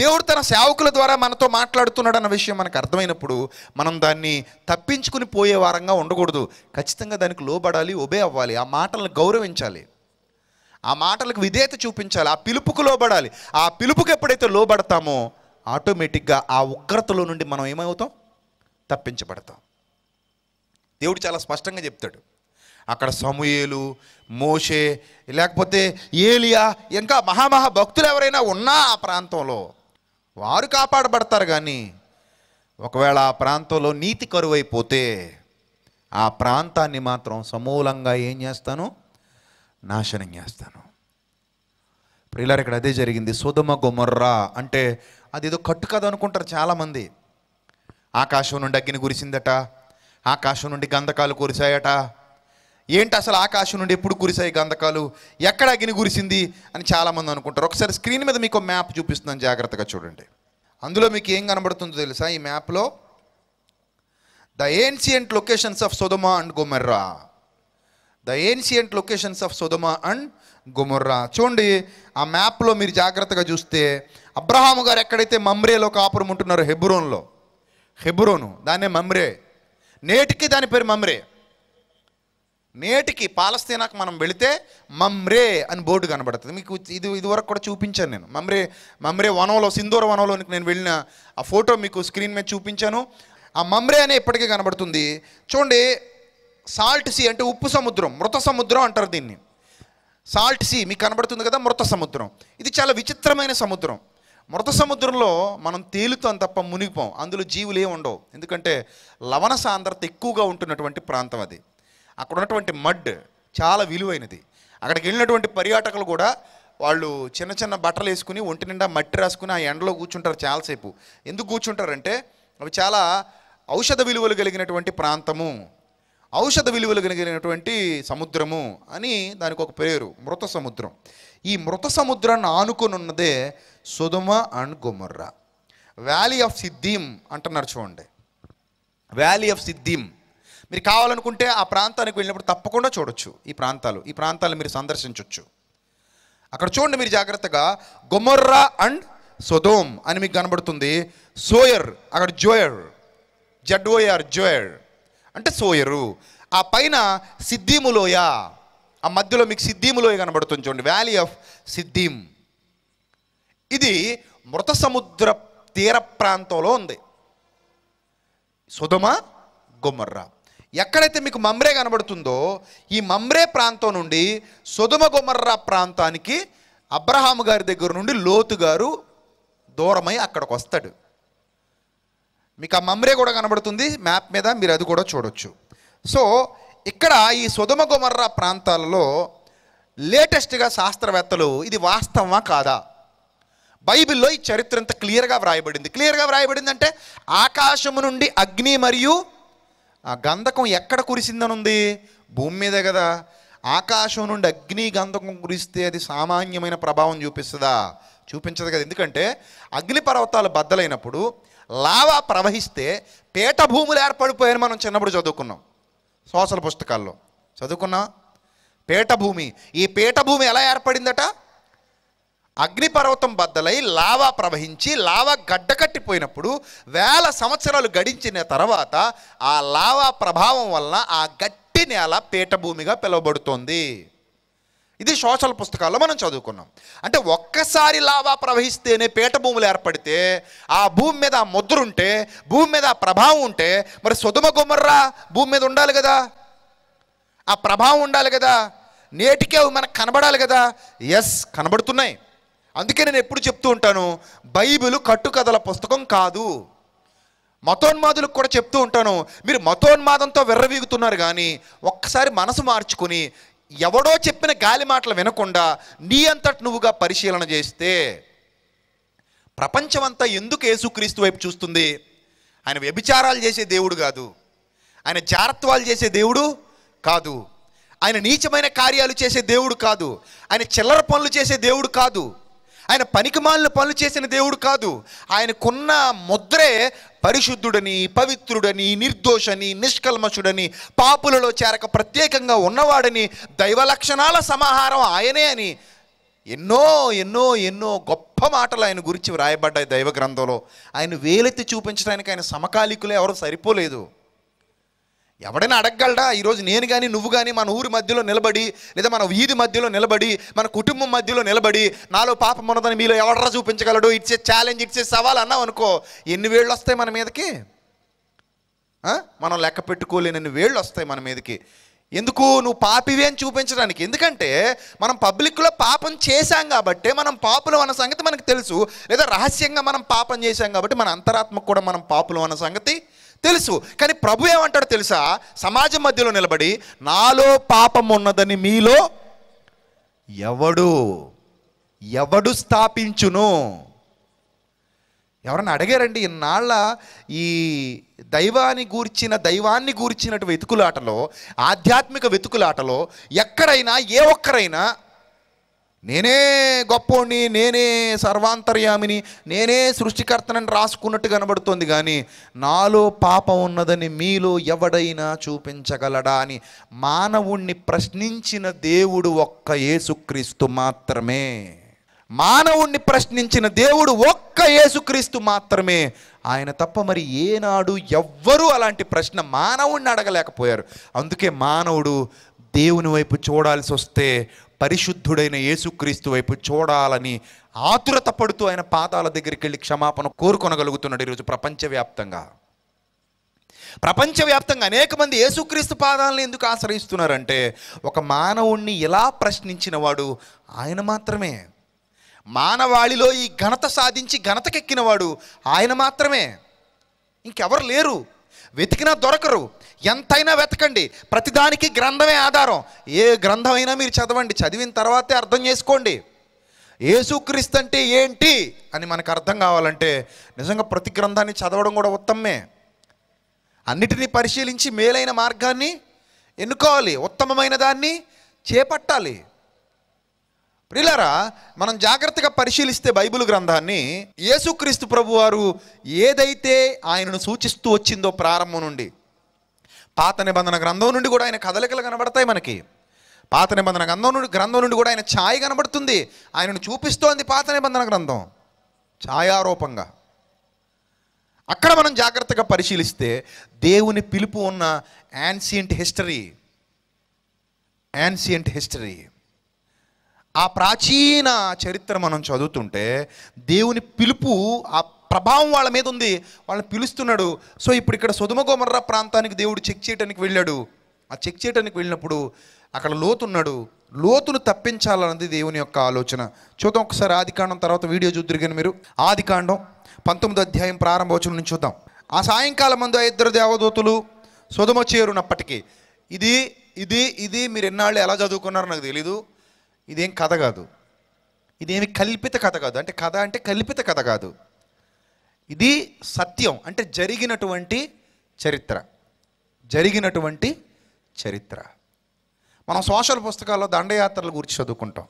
దేవుడు తన సేవకుల ద్వారా మనతో మాట్లాడుతున్నాడన్న విషయం మనకు అర్థమైనప్పుడు మనం దాన్ని తప్పించుకుని పోయే వారంగా ఉండకూడదు ఖచ్చితంగా దానికి లోబడాలి ఒబే అవ్వాలి ఆ మాటలను గౌరవించాలి ఆ మాటలకు విధేయత చూపించాలి ఆ పిలుపుకు లోబడాలి ఆ పిలుపుకు ఎప్పుడైతే లోబడతామో ఆటోమేటిక్గా ఆ ఉగ్రతలో నుండి మనం ఏమవుతాం తప్పించబడతాం దేవుడు చాలా స్పష్టంగా చెప్తాడు అక్కడ సమూహేలు మోషే లేకపోతే ఏలియా ఇంకా మహామహా భక్తులు ఎవరైనా ఉన్నా ఆ ప్రాంతంలో వారు కాపాడబడతారు కానీ ఒకవేళ ఆ ప్రాంతంలో నీతి కరువైపోతే ఆ ప్రాంతాన్ని మాత్రం సమూలంగా ఏం చేస్తాను నాశనం చేస్తాను ప్రియులారు ఇక్కడ అదే జరిగింది సుధమ గుమర్రా అంటే ఏదో కట్టు కథ అనుకుంటారు చాలామంది ఆకాశం నుండి అగ్గిని కురిసిందట ఆకాశం నుండి గంధకాలు కురిశాయట ఏంటి అసలు ఆకాశం నుండి ఎప్పుడు కురిసాయి గంధకాలు ఎక్కడ అగ్ని కురిసింది అని చాలామంది అనుకుంటారు ఒకసారి స్క్రీన్ మీద మీకు మ్యాప్ చూపిస్తున్నాను జాగ్రత్తగా చూడండి అందులో మీకు ఏం కనబడుతుందో తెలుసా ఈ మ్యాప్లో the ancient locations of Sodom and Gomorrah the ancient locations of Sodom and Gomorrah చూడండి ఆ మ్యాప్లో మీరు జాగ్రత్తగా చూస్తే అబ్రహాం గారు ఎక్కడైతే మమ్రేలో కాపురం ఉంటున్నారో హెబ్రోన్లో హెబ్రోను దాన్నే మమ్రే నేటికి దాని పేరు మమ్రే నేటికి పాలస్తీనాకు మనం వెళితే మమ్రే అని బోర్డు కనబడుతుంది మీకు ఇది ఇదివరకు కూడా చూపించాను నేను మమ్రే మమ్రే వనంలో సింధూర వనంలోనికి నేను వెళ్ళిన ఆ ఫోటో మీకు స్క్రీన్ మీద చూపించాను ఆ మమ్రే అనే ఇప్పటికీ కనబడుతుంది చూడండి సాల్ట్ సీ అంటే ఉప్పు సముద్రం మృత సముద్రం అంటారు దీన్ని సాల్ట్ సీ మీకు కనబడుతుంది కదా మృత సముద్రం ఇది చాలా విచిత్రమైన సముద్రం మృత సముద్రంలో మనం తేలుతాం తప్ప మునిగిపోం అందులో జీవులు ఏమి ఉండవు ఎందుకంటే లవణ సాంద్రత ఎక్కువగా ఉంటున్నటువంటి ప్రాంతం అది అక్కడ ఉన్నటువంటి మడ్ చాలా విలువైనది అక్కడికి వెళ్ళినటువంటి పర్యాటకులు కూడా వాళ్ళు చిన్న చిన్న బట్టలు వేసుకుని ఒంటి నిండా మట్టి రాసుకుని ఆ ఎండలో కూర్చుంటారు చాలాసేపు ఎందుకు కూర్చుంటారంటే అవి చాలా ఔషధ విలువలు కలిగినటువంటి ప్రాంతము ఔషధ విలువలు కలిగినటువంటి సముద్రము అని దానికి ఒక పేరు మృత సముద్రం ఈ మృత సముద్రాన్ని ఆనుకొని ఉన్నదే Sodom and Gomorrah valley of Siddim అంటున్నారు చూడండి వ్యాలీ ఆఫ్ సిద్ధీం మీరు కావాలనుకుంటే ఆ ప్రాంతానికి వెళ్ళినప్పుడు తప్పకుండా చూడొచ్చు ఈ ప్రాంతాలు ఈ ప్రాంతాలు మీరు సందర్శించవచ్చు అక్కడ చూడండి మీరు జాగ్రత్తగా గొమొర్రా అండ్ సొదోమ్ అని మీకు కనబడుతుంది సోయర్ అక్కడ జోయర్ జడ్ఓయర్ జోయర్ అంటే సోయరు ఆ పైన సిద్ధిములోయ ఆ మధ్యలో మీకు సిద్ధిములోయ కనబడుతుంది చూడండి వ్యాలీ ఆఫ్ సిద్ధిం ఇది మృత సముద్ర తీర ప్రాంతంలో ఉంది సుధమ గుమర్రా ఎక్కడైతే మీకు మమ్రే కనబడుతుందో ఈ మమ్రే ప్రాంతం నుండి సుధుమ గుమర్రా ప్రాంతానికి అబ్రహాం గారి దగ్గర నుండి లోతు గారు దూరమై అక్కడికి వస్తాడు మీకు ఆ మమ్రే కూడా కనబడుతుంది మ్యాప్ మీద మీరు అది కూడా చూడొచ్చు సో ఇక్కడ ఈ సుధుమ గుమర్రా ప్రాంతాలలో లేటెస్ట్గా శాస్త్రవేత్తలు ఇది వాస్తవమా కాదా బైబిల్లో ఈ చరిత్ర అంత క్లియర్గా వ్రాయబడింది క్లియర్గా వ్రాయబడింది అంటే ఆకాశము నుండి అగ్ని మరియు ఆ గంధకం ఎక్కడ కురిసిందని ఉంది భూమి మీదే కదా ఆకాశం నుండి అగ్ని గంధకం కురిస్తే అది సామాన్యమైన ప్రభావం చూపిస్తుందా చూపించదు కదా ఎందుకంటే అగ్నిపర్వతాలు బద్దలైనప్పుడు లావా ప్రవహిస్తే పేట భూములు ఏర్పడిపోయాయని మనం చిన్నప్పుడు చదువుకున్నాం సోషల్ పుస్తకాల్లో చదువుకున్నా పేట భూమి ఈ పేట భూమి ఎలా ఏర్పడిందట అగ్నిపర్వతం బద్దలై లావా ప్రవహించి లావా గడ్డకట్టిపోయినప్పుడు వేల సంవత్సరాలు గడించిన తర్వాత ఆ లావా ప్రభావం వలన ఆ గట్టి నేల పీఠభూమిగా పిలువబడుతోంది ఇది సోషల్ పుస్తకాల్లో మనం చదువుకున్నాం అంటే ఒక్కసారి లావా ప్రవహిస్తేనే పీఠభూములు ఏర్పడితే ఆ భూమి మీద ముద్రుంటే భూమి మీద ప్రభావం ఉంటే మరి సుధుమ గుమర్రా భూమి మీద ఉండాలి కదా ఆ ప్రభావం ఉండాలి కదా నేటికే మనకు కనబడాలి కదా ఎస్ కనబడుతున్నాయి అందుకే నేను ఎప్పుడు చెప్తూ ఉంటాను బైబిల్ కట్టుకథల పుస్తకం కాదు మతోన్మాదులకు కూడా చెప్తూ ఉంటాను మీరు మతోన్మాదంతో వెర్రవీగుతున్నారు కానీ ఒక్కసారి మనసు మార్చుకుని ఎవడో చెప్పిన గాలి మాటలు వినకుండా నీ అంతట నువ్వుగా పరిశీలన చేస్తే ప్రపంచమంతా ఎందుకు యేసుక్రీస్తు వైపు చూస్తుంది ఆయన వ్యభిచారాలు చేసే దేవుడు కాదు ఆయన జారత్వాలు చేసే దేవుడు కాదు ఆయన నీచమైన కార్యాలు చేసే దేవుడు కాదు ఆయన చిల్లర పనులు చేసే దేవుడు కాదు ఆయన పనికిమాలిన పనులు చేసిన దేవుడు కాదు ఆయనకున్న ముద్రే పరిశుద్ధుడని పవిత్రుడని నిర్దోషని నిష్కల్మషుడని పాపులలో చేరక ప్రత్యేకంగా ఉన్నవాడని దైవ లక్షణాల సమాహారం ఆయనే అని ఎన్నో ఎన్నో ఎన్నో గొప్ప మాటలు ఆయన గురించి వ్రాయబడ్డాయి దైవ గ్రంథంలో ఆయన వేలెత్తి చూపించడానికి ఆయన సమకాలికులే ఎవరు సరిపోలేదు ఎవడైనా అడగగలడా ఈరోజు నేను కానీ నువ్వు కానీ మన ఊరి మధ్యలో నిలబడి లేదా మన వీధి మధ్యలో నిలబడి మన కుటుంబం మధ్యలో నిలబడి నాలో పాపం ఉన్నదని మీలో ఎవడరా చూపించగలడు ఇచ్చే ఛాలెంజ్ ఇచ్చే సవాల్ అన్నావు అనుకో ఎన్ని వేళ్ళు వస్తాయి మన మీదకి మనం లెక్క పెట్టుకోలేనన్ని వేళ్ళు వస్తాయి మన మీదకి ఎందుకు నువ్వు పాపివే అని చూపించడానికి ఎందుకంటే మనం పబ్లిక్లో పాపం చేశాం కాబట్టి మనం పాపులు అన్న సంగతి మనకు తెలుసు లేదా రహస్యంగా మనం పాపం చేశాం కాబట్టి మన అంతరాత్మకు కూడా మనం పాపులు అన్న సంగతి తెలుసు కానీ ప్రభు ఏమంటాడు తెలుసా సమాజం మధ్యలో నిలబడి నాలో పాపం ఉన్నదని మీలో ఎవడు ఎవడు స్థాపించును ఎవరన్నా అడిగారండి ఇన్నాళ్ళ ఈ దైవాన్ని గూర్చిన దైవాన్ని గూర్చినటు వెతుకులాటలో ఆధ్యాత్మిక వెతుకులాటలో ఎక్కడైనా ఏ ఒక్కరైనా నేనే గొప్పోణ్ణి నేనే సర్వాంతర్యామిని నేనే సృష్టికర్తనని రాసుకున్నట్టు కనబడుతోంది కానీ నాలో పాపం ఉన్నదని మీలో ఎవడైనా చూపించగలడా అని మానవుణ్ణి ప్రశ్నించిన దేవుడు ఒక్క యేసుక్రీస్తు మాత్రమే మానవుణ్ణి ప్రశ్నించిన దేవుడు ఒక్క యేసుక్రీస్తు మాత్రమే ఆయన తప్ప మరి ఏనాడు ఎవ్వరూ అలాంటి ప్రశ్న మానవుణ్ణి అడగలేకపోయారు అందుకే మానవుడు దేవుని వైపు చూడాల్సి వస్తే పరిశుద్ధుడైన యేసుక్రీస్తు వైపు చూడాలని ఆతురత పడుతూ ఆయన పాదాల దగ్గరికి వెళ్ళి క్షమాపణ కోరుకొనగలుగుతున్నాడు ఈరోజు ప్రపంచవ్యాప్తంగా ప్రపంచవ్యాప్తంగా అనేక మంది యేసుక్రీస్తు పాదాలను ఎందుకు ఆశ్రయిస్తున్నారంటే ఒక మానవుణ్ణి ఇలా ప్రశ్నించిన వాడు ఆయన మాత్రమే మానవాళిలో ఈ ఘనత సాధించి ఘనతకెక్కినవాడు ఆయన మాత్రమే ఇంకెవరు లేరు వెతికినా దొరకరు ఎంతైనా వెతకండి ప్రతిదానికి గ్రంథమే ఆధారం ఏ గ్రంథమైనా మీరు చదవండి చదివిన తర్వాతే అర్థం చేసుకోండి ఏసుక్రీస్తు అంటే ఏంటి అని మనకు అర్థం కావాలంటే నిజంగా ప్రతి గ్రంథాన్ని చదవడం కూడా ఉత్తమే అన్నిటినీ పరిశీలించి మేలైన మార్గాన్ని ఎన్నుకోవాలి ఉత్తమమైన దాన్ని చేపట్టాలి ప్రిలరా మనం జాగ్రత్తగా పరిశీలిస్తే బైబిల్ గ్రంథాన్ని యేసుక్రీస్తు ప్రభువారు ఏదైతే ఆయనను సూచిస్తూ వచ్చిందో ప్రారంభం నుండి పాత నిబంధన గ్రంథం నుండి కూడా ఆయన కదలికలు కనబడతాయి మనకి పాత నిబంధన గ్రంథం నుండి గ్రంథం నుండి కూడా ఆయన ఛాయ కనబడుతుంది ఆయనను చూపిస్తోంది పాత నిబంధన గ్రంథం ఛాయారూపంగా అక్కడ మనం జాగ్రత్తగా పరిశీలిస్తే దేవుని పిలుపు ఉన్న యాన్సియంట్ హిస్టరీ యాన్సియంట్ హిస్టరీ ఆ ప్రాచీన చరిత్ర మనం చదువుతుంటే దేవుని పిలుపు ఆ ప్రభావం వాళ్ళ మీద ఉంది వాళ్ళని పిలుస్తున్నాడు సో ఇప్పుడు ఇక్కడ సుధుమగోమర్ర ప్రాంతానికి దేవుడు చెక్ చేయడానికి వెళ్ళాడు ఆ చెక్ చేయడానికి వెళ్ళినప్పుడు అక్కడ లోతున్నాడు లోతును తప్పించాలన్నది దేవుని యొక్క ఆలోచన చూద్దాం ఒకసారి ఆదికాండం తర్వాత వీడియో చూద్దరు కానీ మీరు ఆదికాండం పంతొమ్మిది అధ్యాయం ప్రారంభవచనం నుంచి చూద్దాం ఆ సాయంకాలం మందు ఆ ఇద్దరు దేవదూతులు సుధుమ చేరునప్పటికీ ఇది ఇది ఇది మీరు ఎన్నాళ్ళు ఎలా చదువుకున్నారో నాకు తెలీదు ఇదేం కథ కాదు ఇదేమి కల్పిత కథ కాదు అంటే కథ అంటే కల్పిత కథ కాదు ఇది సత్యం అంటే జరిగినటువంటి చరిత్ర జరిగినటువంటి చరిత్ర మనం సోషల్ పుస్తకాల్లో దండయాత్రల గురించి చదువుకుంటాం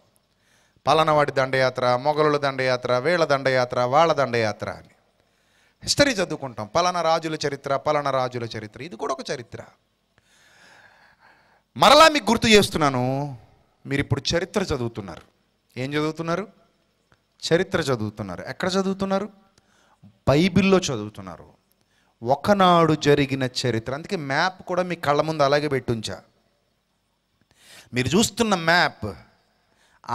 పలానవాడి దండయాత్ర మొఘలుల దండయాత్ర వీళ్ళ దండయాత్ర వాళ్ళ దండయాత్ర అని హిస్టరీ చదువుకుంటాం పలానా రాజుల చరిత్ర పలానా రాజుల చరిత్ర ఇది కూడా ఒక చరిత్ర మరలా మీకు గుర్తు చేస్తున్నాను మీరు ఇప్పుడు చరిత్ర చదువుతున్నారు ఏం చదువుతున్నారు చరిత్ర చదువుతున్నారు ఎక్కడ చదువుతున్నారు బైబిల్లో చదువుతున్నారు ఒకనాడు జరిగిన చరిత్ర అందుకే మ్యాప్ కూడా మీ కళ్ళ ముందు అలాగే పెట్టుంచా మీరు చూస్తున్న మ్యాప్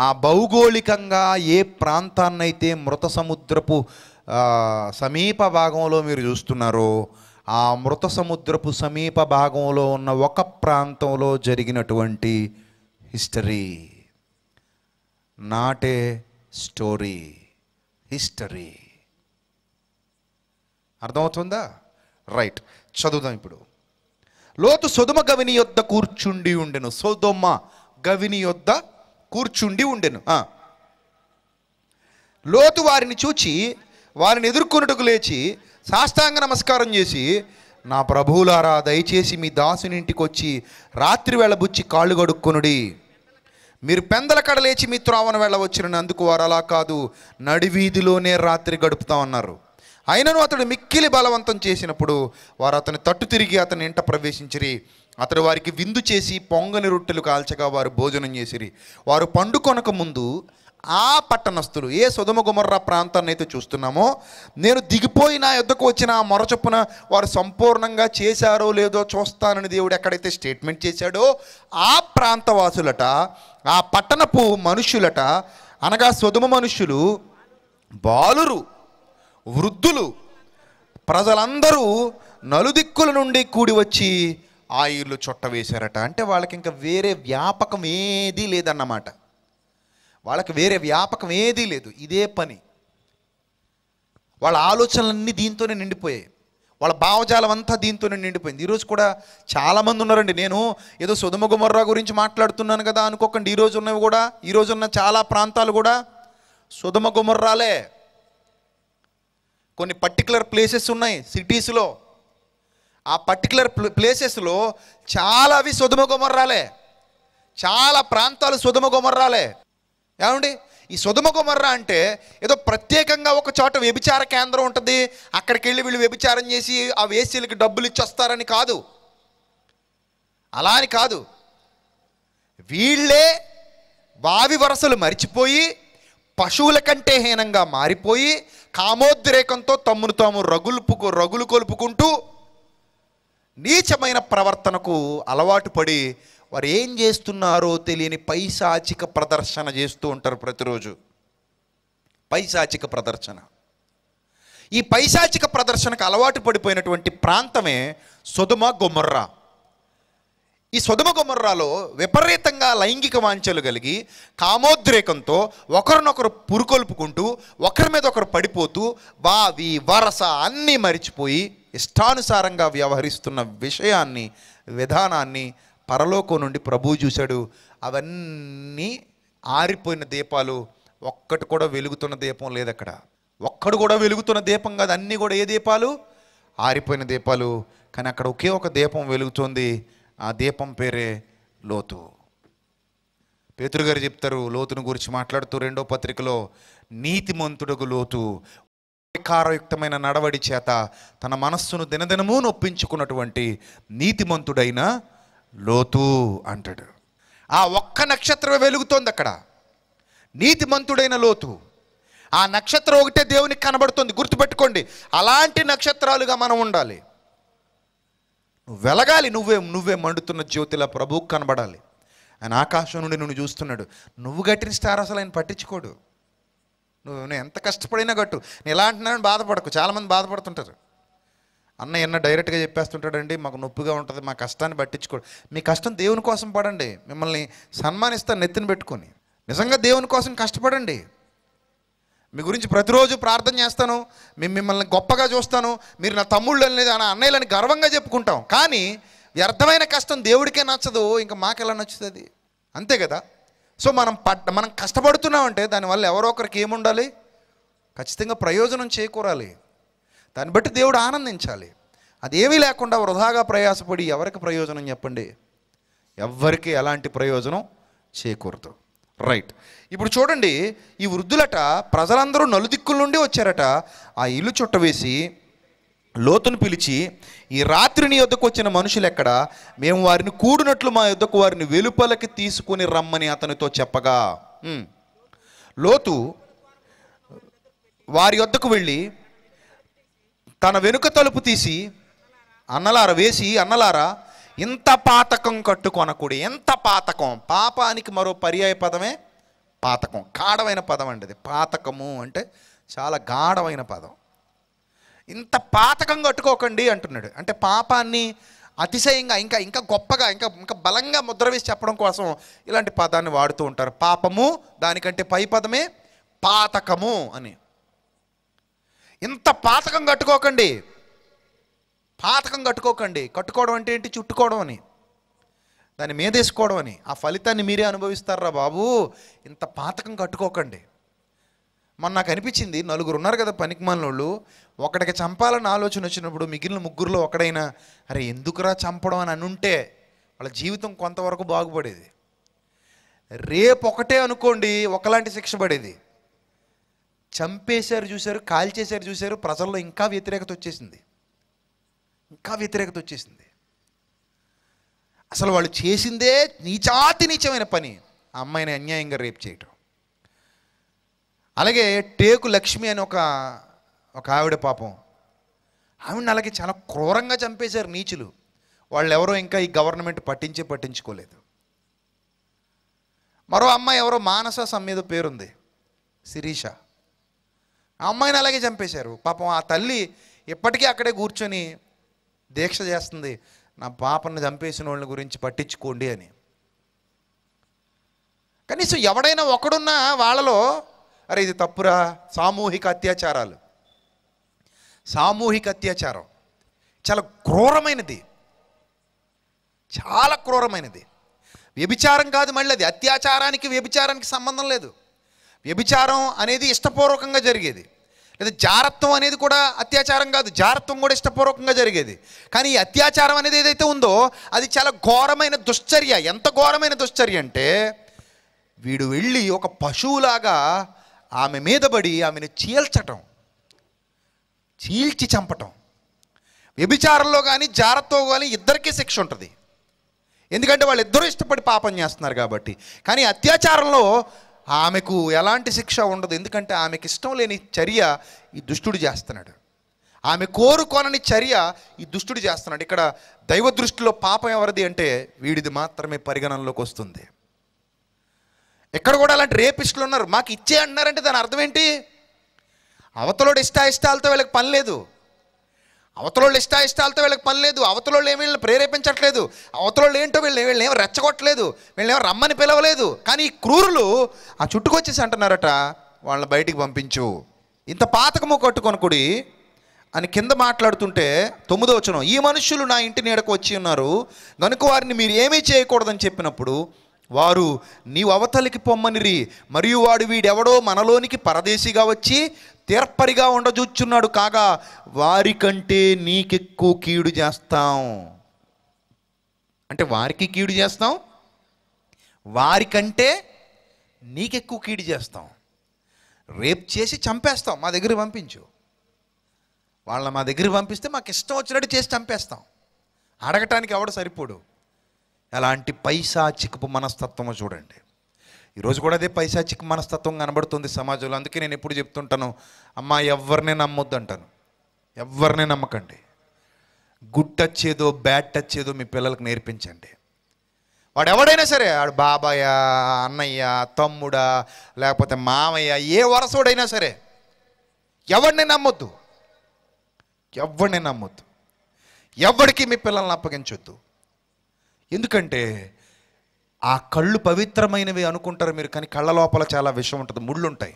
ఆ భౌగోళికంగా ఏ ప్రాంతాన్నైతే మృత సముద్రపు సమీప భాగంలో మీరు చూస్తున్నారో ఆ మృత సముద్రపు సమీప భాగంలో ఉన్న ఒక ప్రాంతంలో జరిగినటువంటి హిస్టరీ నాటే స్టోరీ హిస్టరీ అర్థమవుతుందా రైట్ చదువుదాం ఇప్పుడు లోతు సొదుమ గవిని యొద్ద కూర్చుండి ఉండెను సుధుమ గవిని యొద్ద కూర్చుండి ఉండెను లోతు వారిని చూచి వారిని ఎదుర్కొనుటకు లేచి సాష్టాంగ నమస్కారం చేసి నా ప్రభువులారా దయచేసి మీ దాసునింటికి వచ్చి రాత్రి వెళ్ళబుచ్చి కాళ్ళు గడుక్కునుడి మీరు పెందల కడలేచి మీ త్రోవన వెళ్ళవచ్చునని అందుకు వారు అలా కాదు నడివీధిలోనే రాత్రి గడుపుతామన్నారు అయినను అతడు మిక్కిలి బలవంతం చేసినప్పుడు వారు అతని తట్టు తిరిగి అతని ఇంట ప్రవేశించిరి అతడు వారికి విందు చేసి పొంగని రొట్టెలు కాల్చగా వారు భోజనం చేసిరి వారు పండుకొనక ముందు ఆ పట్టణస్థులు ఏ సుధమ గుమర్రా ప్రాంతాన్ని అయితే చూస్తున్నామో నేను దిగిపోయి నా యుద్ధకు వచ్చిన ఆ మొరచొప్పున వారు సంపూర్ణంగా చేశారో లేదో చూస్తానని దేవుడు ఎక్కడైతే స్టేట్మెంట్ చేశాడో ఆ ప్రాంతవాసులట ఆ పట్టణపు మనుషులట అనగా సుధమ మనుషులు బాలురు వృద్ధులు ప్రజలందరూ నలుదిక్కుల నుండి కూడి వచ్చి ఆ ఇల్లు చొట్ట వేశారట అంటే వాళ్ళకి ఇంకా వేరే వ్యాపకం ఏదీ లేదన్నమాట వాళ్ళకి వేరే వ్యాపకం ఏదీ లేదు ఇదే పని వాళ్ళ ఆలోచనలన్నీ దీంతోనే నిండిపోయాయి వాళ్ళ భావజాలం అంతా దీంతోనే నిండిపోయింది ఈరోజు కూడా చాలామంది ఉన్నారండి నేను ఏదో గుమర్రా గురించి మాట్లాడుతున్నాను కదా అనుకోకండి ఈరోజు ఉన్నవి కూడా ఈరోజు ఉన్న చాలా ప్రాంతాలు కూడా గుమర్రాలే కొన్ని పర్టికులర్ ప్లేసెస్ ఉన్నాయి సిటీస్లో ఆ పర్టికులర్ ప్లేసెస్లో చాలా అవి సుధుమ గుమర్రాలే చాలా ప్రాంతాలు సుధుమ గుమర్రాలే ఏమండి ఈ సుధుమ గుమర్ర అంటే ఏదో ప్రత్యేకంగా ఒక చోట వ్యభిచార కేంద్రం ఉంటుంది అక్కడికి వెళ్ళి వీళ్ళు వ్యభిచారం చేసి ఆ వేసీలకి డబ్బులు వస్తారని కాదు అలా అని కాదు వీళ్ళే వావి వరసలు మరిచిపోయి పశువుల కంటే హీనంగా మారిపోయి కామోద్రేకంతో తమ్మును తాము రగులుపుకు రగులు కొలుపుకుంటూ నీచమైన ప్రవర్తనకు అలవాటు పడి వారు ఏం చేస్తున్నారో తెలియని పైశాచిక ప్రదర్శన చేస్తూ ఉంటారు ప్రతిరోజు పైశాచిక ప్రదర్శన ఈ పైశాచిక ప్రదర్శనకు అలవాటు పడిపోయినటువంటి ప్రాంతమే సుధుమ గుమర్రా ఈ సుధమ గుమర్రాలో విపరీతంగా లైంగిక వాంఛలు కలిగి కామోద్రేకంతో ఒకరినొకరు పురుకొల్పుకుంటూ ఒకరి మీద ఒకరు పడిపోతూ వావి వరస అన్నీ మరిచిపోయి ఇష్టానుసారంగా వ్యవహరిస్తున్న విషయాన్ని విధానాన్ని పరలోకం నుండి ప్రభువు చూశాడు అవన్నీ ఆరిపోయిన దీపాలు ఒక్కటి కూడా వెలుగుతున్న దీపం లేదు అక్కడ ఒక్కడు కూడా వెలుగుతున్న దీపం కాదు అన్నీ కూడా ఏ దీపాలు ఆరిపోయిన దీపాలు కానీ అక్కడ ఒకే ఒక దీపం వెలుగుతుంది ఆ దీపం పేరే లోతు పేతురు గారు చెప్తారు లోతును గురించి మాట్లాడుతూ రెండో పత్రికలో నీతిమంతుడుగు లోతు వికారయుక్తమైన నడవడి చేత తన మనస్సును దినదినము నొప్పించుకున్నటువంటి నీతిమంతుడైన లోతు అంటాడు ఆ ఒక్క నక్షత్రం వెలుగుతోంది అక్కడ నీతిమంతుడైన లోతు ఆ నక్షత్రం ఒకటే దేవునికి కనబడుతుంది గుర్తుపెట్టుకోండి అలాంటి నక్షత్రాలుగా మనం ఉండాలి నువ్వు వెలగాలి నువ్వే నువ్వే మండుతున్న జ్యోతిలా ప్రభువు కనబడాలి ఆయన ఆకాశం నుండి నువ్వు చూస్తున్నాడు నువ్వు గట్టిన స్టార్ అసలు ఆయన పట్టించుకోడు నువ్వు నేను ఎంత కష్టపడినా గట్టు నేను ఎలా అంటున్నానని బాధపడకు చాలామంది బాధపడుతుంటారు అన్న ఎన్న డైరెక్ట్గా చెప్పేస్తుంటాడండి మాకు నొప్పిగా ఉంటుంది మా కష్టాన్ని పట్టించుకోడు మీ కష్టం దేవుని కోసం పడండి మిమ్మల్ని సన్మానిస్తాను నెత్తిన పెట్టుకొని నిజంగా దేవుని కోసం కష్టపడండి మీ గురించి ప్రతిరోజు ప్రార్థన చేస్తాను మేము మిమ్మల్ని గొప్పగా చూస్తాను మీరు నా తమ్ముళ్ళు అనేది నా అన్నయ్యలని గర్వంగా చెప్పుకుంటాం కానీ వ్యర్థమైన కష్టం దేవుడికే నచ్చదు ఇంకా మాకెలా నచ్చుతుంది అంతే కదా సో మనం పట్ మనం కష్టపడుతున్నామంటే దానివల్ల ఎవరో ఒకరికి ఏముండాలి ఖచ్చితంగా ప్రయోజనం చేకూరాలి దాన్ని బట్టి దేవుడు ఆనందించాలి అది ఏమీ లేకుండా వృధాగా ప్రయాసపడి ఎవరికి ప్రయోజనం చెప్పండి ఎవ్వరికీ ఎలాంటి ప్రయోజనం చేకూరదు రైట్ ఇప్పుడు చూడండి ఈ వృద్ధులట ప్రజలందరూ నలుదిక్కుల నుండి వచ్చారట ఆ ఇల్లు చుట్ట వేసి లోతును పిలిచి ఈ రాత్రిని యొద్దకు వచ్చిన మనుషులు ఎక్కడ మేము వారిని కూడినట్లు మా యొద్దకు వారిని వెలుపలకి తీసుకుని రమ్మని అతనితో చెప్పగా లోతు వారి యొద్దకు వెళ్ళి తన వెనుక తలుపు తీసి అన్నలార వేసి అన్నలారా ఇంత పాతకం కట్టుకొనకూడదు ఎంత పాతకం పాపానికి మరో పర్యాయ పదమే పాతకం గాఢమైన పదం అండి అది పాతకము అంటే చాలా గాఢమైన పదం ఇంత పాతకం కట్టుకోకండి అంటున్నాడు అంటే పాపాన్ని అతిశయంగా ఇంకా ఇంకా గొప్పగా ఇంకా ఇంకా బలంగా ముద్ర వేసి చెప్పడం కోసం ఇలాంటి పదాన్ని వాడుతూ ఉంటారు పాపము దానికంటే పై పదమే పాతకము అని ఇంత పాతకం కట్టుకోకండి పాతకం కట్టుకోకండి కట్టుకోవడం అంటే ఏంటి చుట్టుకోవడం అని దాన్ని మీదేసుకోవడం అని ఆ ఫలితాన్ని మీరే అనుభవిస్తారా బాబు ఇంత పాతకం కట్టుకోకండి మొన్న నాకు అనిపించింది నలుగురు ఉన్నారు కదా పనికిమాలినోళ్ళు ఒకడికి చంపాలని ఆలోచన వచ్చినప్పుడు మిగిలిన ముగ్గురులో ఒకడైనా అరే ఎందుకురా చంపడం అని అనుంటే వాళ్ళ జీవితం కొంతవరకు బాగుపడేది రేపు ఒకటే అనుకోండి ఒకలాంటి శిక్ష పడేది చంపేశారు చూశారు కాల్చేశారు చూశారు ప్రజల్లో ఇంకా వ్యతిరేకత వచ్చేసింది ఇంకా వ్యతిరేకత వచ్చేసింది అసలు వాళ్ళు చేసిందే నీచాతి నీచమైన పని అమ్మాయిని అన్యాయంగా రేప్ చేయటం అలాగే టేకు లక్ష్మి అని ఒక ఒక ఆవిడ పాపం ఆవిడని అలాగే చాలా క్రూరంగా చంపేశారు నీచులు వాళ్ళు ఎవరో ఇంకా ఈ గవర్నమెంట్ పట్టించే పట్టించుకోలేదు మరో అమ్మాయి ఎవరో మానస సమ్మీద పేరుంది శిరీష ఆ అమ్మాయిని అలాగే చంపేశారు పాపం ఆ తల్లి ఇప్పటికీ అక్కడే కూర్చొని దీక్ష చేస్తుంది నా పాపని చంపేసిన వాళ్ళని గురించి పట్టించుకోండి అని కనీసం ఎవడైనా ఒకడున్నా వాళ్ళలో అరే ఇది తప్పురా సామూహిక అత్యాచారాలు సామూహిక అత్యాచారం చాలా క్రూరమైనది చాలా క్రూరమైనది వ్యభిచారం కాదు మళ్ళీ అది అత్యాచారానికి వ్యభిచారానికి సంబంధం లేదు వ్యభిచారం అనేది ఇష్టపూర్వకంగా జరిగేది లేదా జారత్వం అనేది కూడా అత్యాచారం కాదు జారత్వం కూడా ఇష్టపూర్వకంగా జరిగేది కానీ ఈ అత్యాచారం అనేది ఏదైతే ఉందో అది చాలా ఘోరమైన దుశ్చర్య ఎంత ఘోరమైన దుశ్చర్య అంటే వీడు వెళ్ళి ఒక పశువులాగా ఆమె మీద పడి ఆమెను చీల్చటం చీల్చి చంపటం వ్యభిచారంలో కానీ జారత్వం కానీ ఇద్దరికీ శిక్ష ఉంటుంది ఎందుకంటే వాళ్ళిద్దరూ ఇష్టపడి పాపం చేస్తున్నారు కాబట్టి కానీ అత్యాచారంలో ఆమెకు ఎలాంటి శిక్ష ఉండదు ఎందుకంటే ఆమెకి ఇష్టం లేని చర్య ఈ దుష్టుడు చేస్తున్నాడు ఆమె కోరుకోనని చర్య ఈ దుష్టుడు చేస్తున్నాడు ఇక్కడ దైవ దృష్టిలో పాపం ఎవరిది అంటే వీడిది మాత్రమే పరిగణనలోకి వస్తుంది ఎక్కడ కూడా అలాంటి రేపిస్టులు ఉన్నారు మాకు ఇచ్చే అంటున్నారంటే దాని అర్థం ఏంటి అవతలోడు ఇష్ట ఇష్టాలతో వీళ్ళకి పని లేదు అవతలోళ్ళు ఇష్ట ఇష్టాలతో వీళ్ళకి పని లేదు అవతలోళ్ళు ఏమి వీళ్ళని ప్రేరేపించట్లేదు అవతలోళ్ళు ఏంటో వీళ్ళు వీళ్ళని ఏమి రెచ్చగొట్టలేదు వీళ్ళని ఏమో రమ్మని పిలవలేదు కానీ ఈ క్రూరులు ఆ చుట్టుకొచ్చేసి అంటున్నారట వాళ్ళని బయటికి పంపించు ఇంత పాతకము కట్టుకొనుకుడి అని కింద మాట్లాడుతుంటే తొమ్మిదో వచ్చిన ఈ మనుషులు నా ఇంటి నీడకు వచ్చి ఉన్నారు కనుక వారిని మీరు ఏమీ చేయకూడదని చెప్పినప్పుడు వారు నీవు అవతలికి పొమ్మనిరి మరియు వాడు వీడెవడో మనలోనికి పరదేశిగా వచ్చి తీర్పరిగా ఉండజూచున్నాడు కాగా వారికంటే నీకెక్కువ కీడు చేస్తాం అంటే వారికి కీడు చేస్తాం వారికంటే నీకెక్కువ కీడు చేస్తాం రేప్ చేసి చంపేస్తాం మా దగ్గర పంపించు వాళ్ళ మా దగ్గర పంపిస్తే మాకు ఇష్టం వచ్చినట్టు చేసి చంపేస్తాం అడగటానికి ఎవడు సరిపోడు అలాంటి పైసా చిక్కుపు మనస్తత్వము చూడండి ఈరోజు కూడా అదే పైశాచిక మనస్తత్వం కనబడుతుంది సమాజంలో అందుకే నేను ఎప్పుడు చెప్తుంటాను అమ్మ ఎవరిని నమ్మొద్దు అంటాను ఎవరిని నమ్మకండి గుడ్ టచ్ ఏదో బ్యాడ్ టచ్ ఏదో మీ పిల్లలకు నేర్పించండి వాడు ఎవడైనా సరే వాడు బాబాయ అన్నయ్య తమ్ముడా లేకపోతే మామయ్య ఏ వరసోడైనా సరే ఎవరిని నమ్మొద్దు ఎవరిని నమ్మొద్దు ఎవరికి మీ పిల్లల్ని అప్పగించొద్దు ఎందుకంటే ఆ కళ్ళు పవిత్రమైనవి అనుకుంటారు మీరు కానీ కళ్ళ లోపల చాలా విషం ఉంటుంది ముళ్ళు ఉంటాయి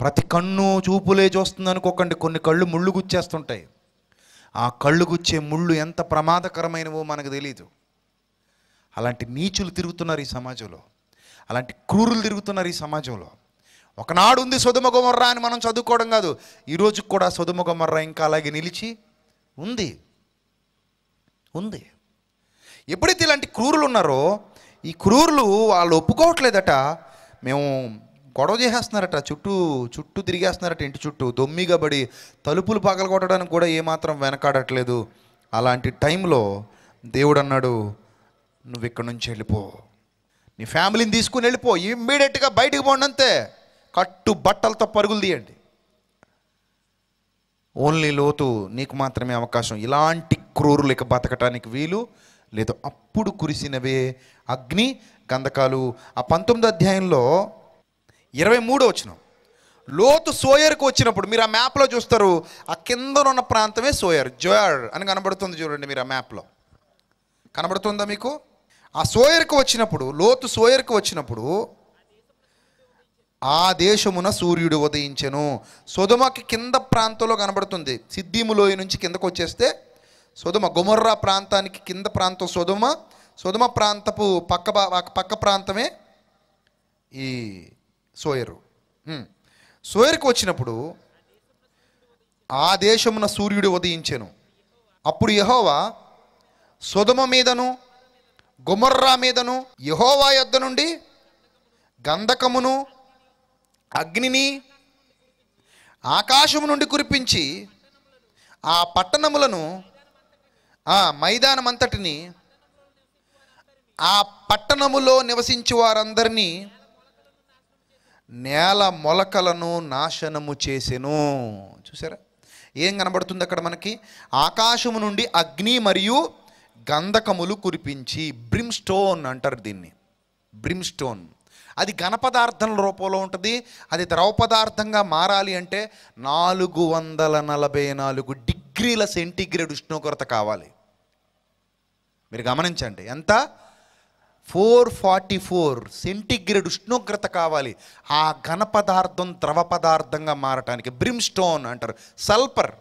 ప్రతి కన్ను చూపులే చూస్తుంది అనుకోకండి కొన్ని కళ్ళు ముళ్ళు గుచ్చేస్తుంటాయి ఆ కళ్ళు గుచ్చే ముళ్ళు ఎంత ప్రమాదకరమైనవో మనకు తెలియదు అలాంటి నీచులు తిరుగుతున్నారు ఈ సమాజంలో అలాంటి క్రూరులు తిరుగుతున్నారు ఈ సమాజంలో ఒకనాడు ఉంది సొదుమగమర్రా అని మనం చదువుకోవడం కాదు ఈరోజు కూడా సొదుమగమర్రా ఇంకా అలాగే నిలిచి ఉంది ఉంది ఎప్పుడైతే ఇలాంటి క్రూరులు ఉన్నారో ఈ క్రూరులు వాళ్ళు ఒప్పుకోవట్లేదట మేము గొడవ చేసేస్తున్నారట చుట్టూ చుట్టూ తిరిగేస్తున్నారట ఇంటి చుట్టూ దొమ్మిగా పడి తలుపులు పగలగొట్టడానికి కూడా ఏమాత్రం వెనకాడట్లేదు అలాంటి టైంలో దేవుడు అన్నాడు నువ్వు ఇక్కడి నుంచి వెళ్ళిపో నీ ఫ్యామిలీని తీసుకుని వెళ్ళిపో ఇమ్మీడియట్గా బయటికి పోండి అంతే కట్టు బట్టలతో పరుగులు తీయండి ఓన్లీ లోతు నీకు మాత్రమే అవకాశం ఇలాంటి క్రూరులు ఇక బతకటానికి వీలు లేదు అప్పుడు కురిసినవే అగ్ని గంధకాలు ఆ పంతొమ్మిదో అధ్యాయంలో ఇరవై మూడో వచ్చిన లోతు సోయర్కు వచ్చినప్పుడు మీరు ఆ మ్యాప్లో చూస్తారు ఆ కిందనున్న ప్రాంతమే సోయర్ జోయర్ అని కనబడుతుంది చూడండి మీరు ఆ మ్యాప్లో కనబడుతుందా మీకు ఆ సోయర్కు వచ్చినప్పుడు లోతు సోయర్కు వచ్చినప్పుడు ఆ దేశమున సూర్యుడు ఉదయించెను సుధుమకి కింద ప్రాంతంలో కనబడుతుంది సిద్ధిములోయ నుంచి కిందకు వచ్చేస్తే సోదమ గుమర్రా ప్రాంతానికి కింద ప్రాంతం సోదమ సోదమ ప్రాంతపు పక్క పక్క ప్రాంతమే ఈ సోయరు సోయరుకు వచ్చినప్పుడు ఆ దేశమున సూర్యుడు ఉదయించాను అప్పుడు యహోవా సుధమ మీదను గుమర్రా మీదను యహోవా యొద్ద నుండి గంధకమును అగ్నిని ఆకాశము నుండి కురిపించి ఆ పట్టణములను ఆ మైదానం అంతటిని ఆ పట్టణములో నివసించు వారందరినీ నేల మొలకలను నాశనము చేసెను చూసారా ఏం కనబడుతుంది అక్కడ మనకి ఆకాశము నుండి అగ్ని మరియు గంధకములు కురిపించి బ్రిమ్స్టోన్ అంటారు దీన్ని బ్రిమ్స్టోన్ అది ఘనపదార్థం రూపంలో ఉంటుంది అది ద్రవ పదార్థంగా మారాలి అంటే నాలుగు వందల నలభై నాలుగు డిగ్రీల సెంటీగ్రేడ్ ఉష్ణోగ్రత కావాలి మీరు గమనించండి ఎంత ఫోర్ ఫార్టీ ఫోర్ సెంటిగ్రేడ్ ఉష్ణోగ్రత కావాలి ఆ ఘన పదార్థం ద్రవ పదార్థంగా మారటానికి బ్రిమ్స్టోన్ అంటారు సల్పర్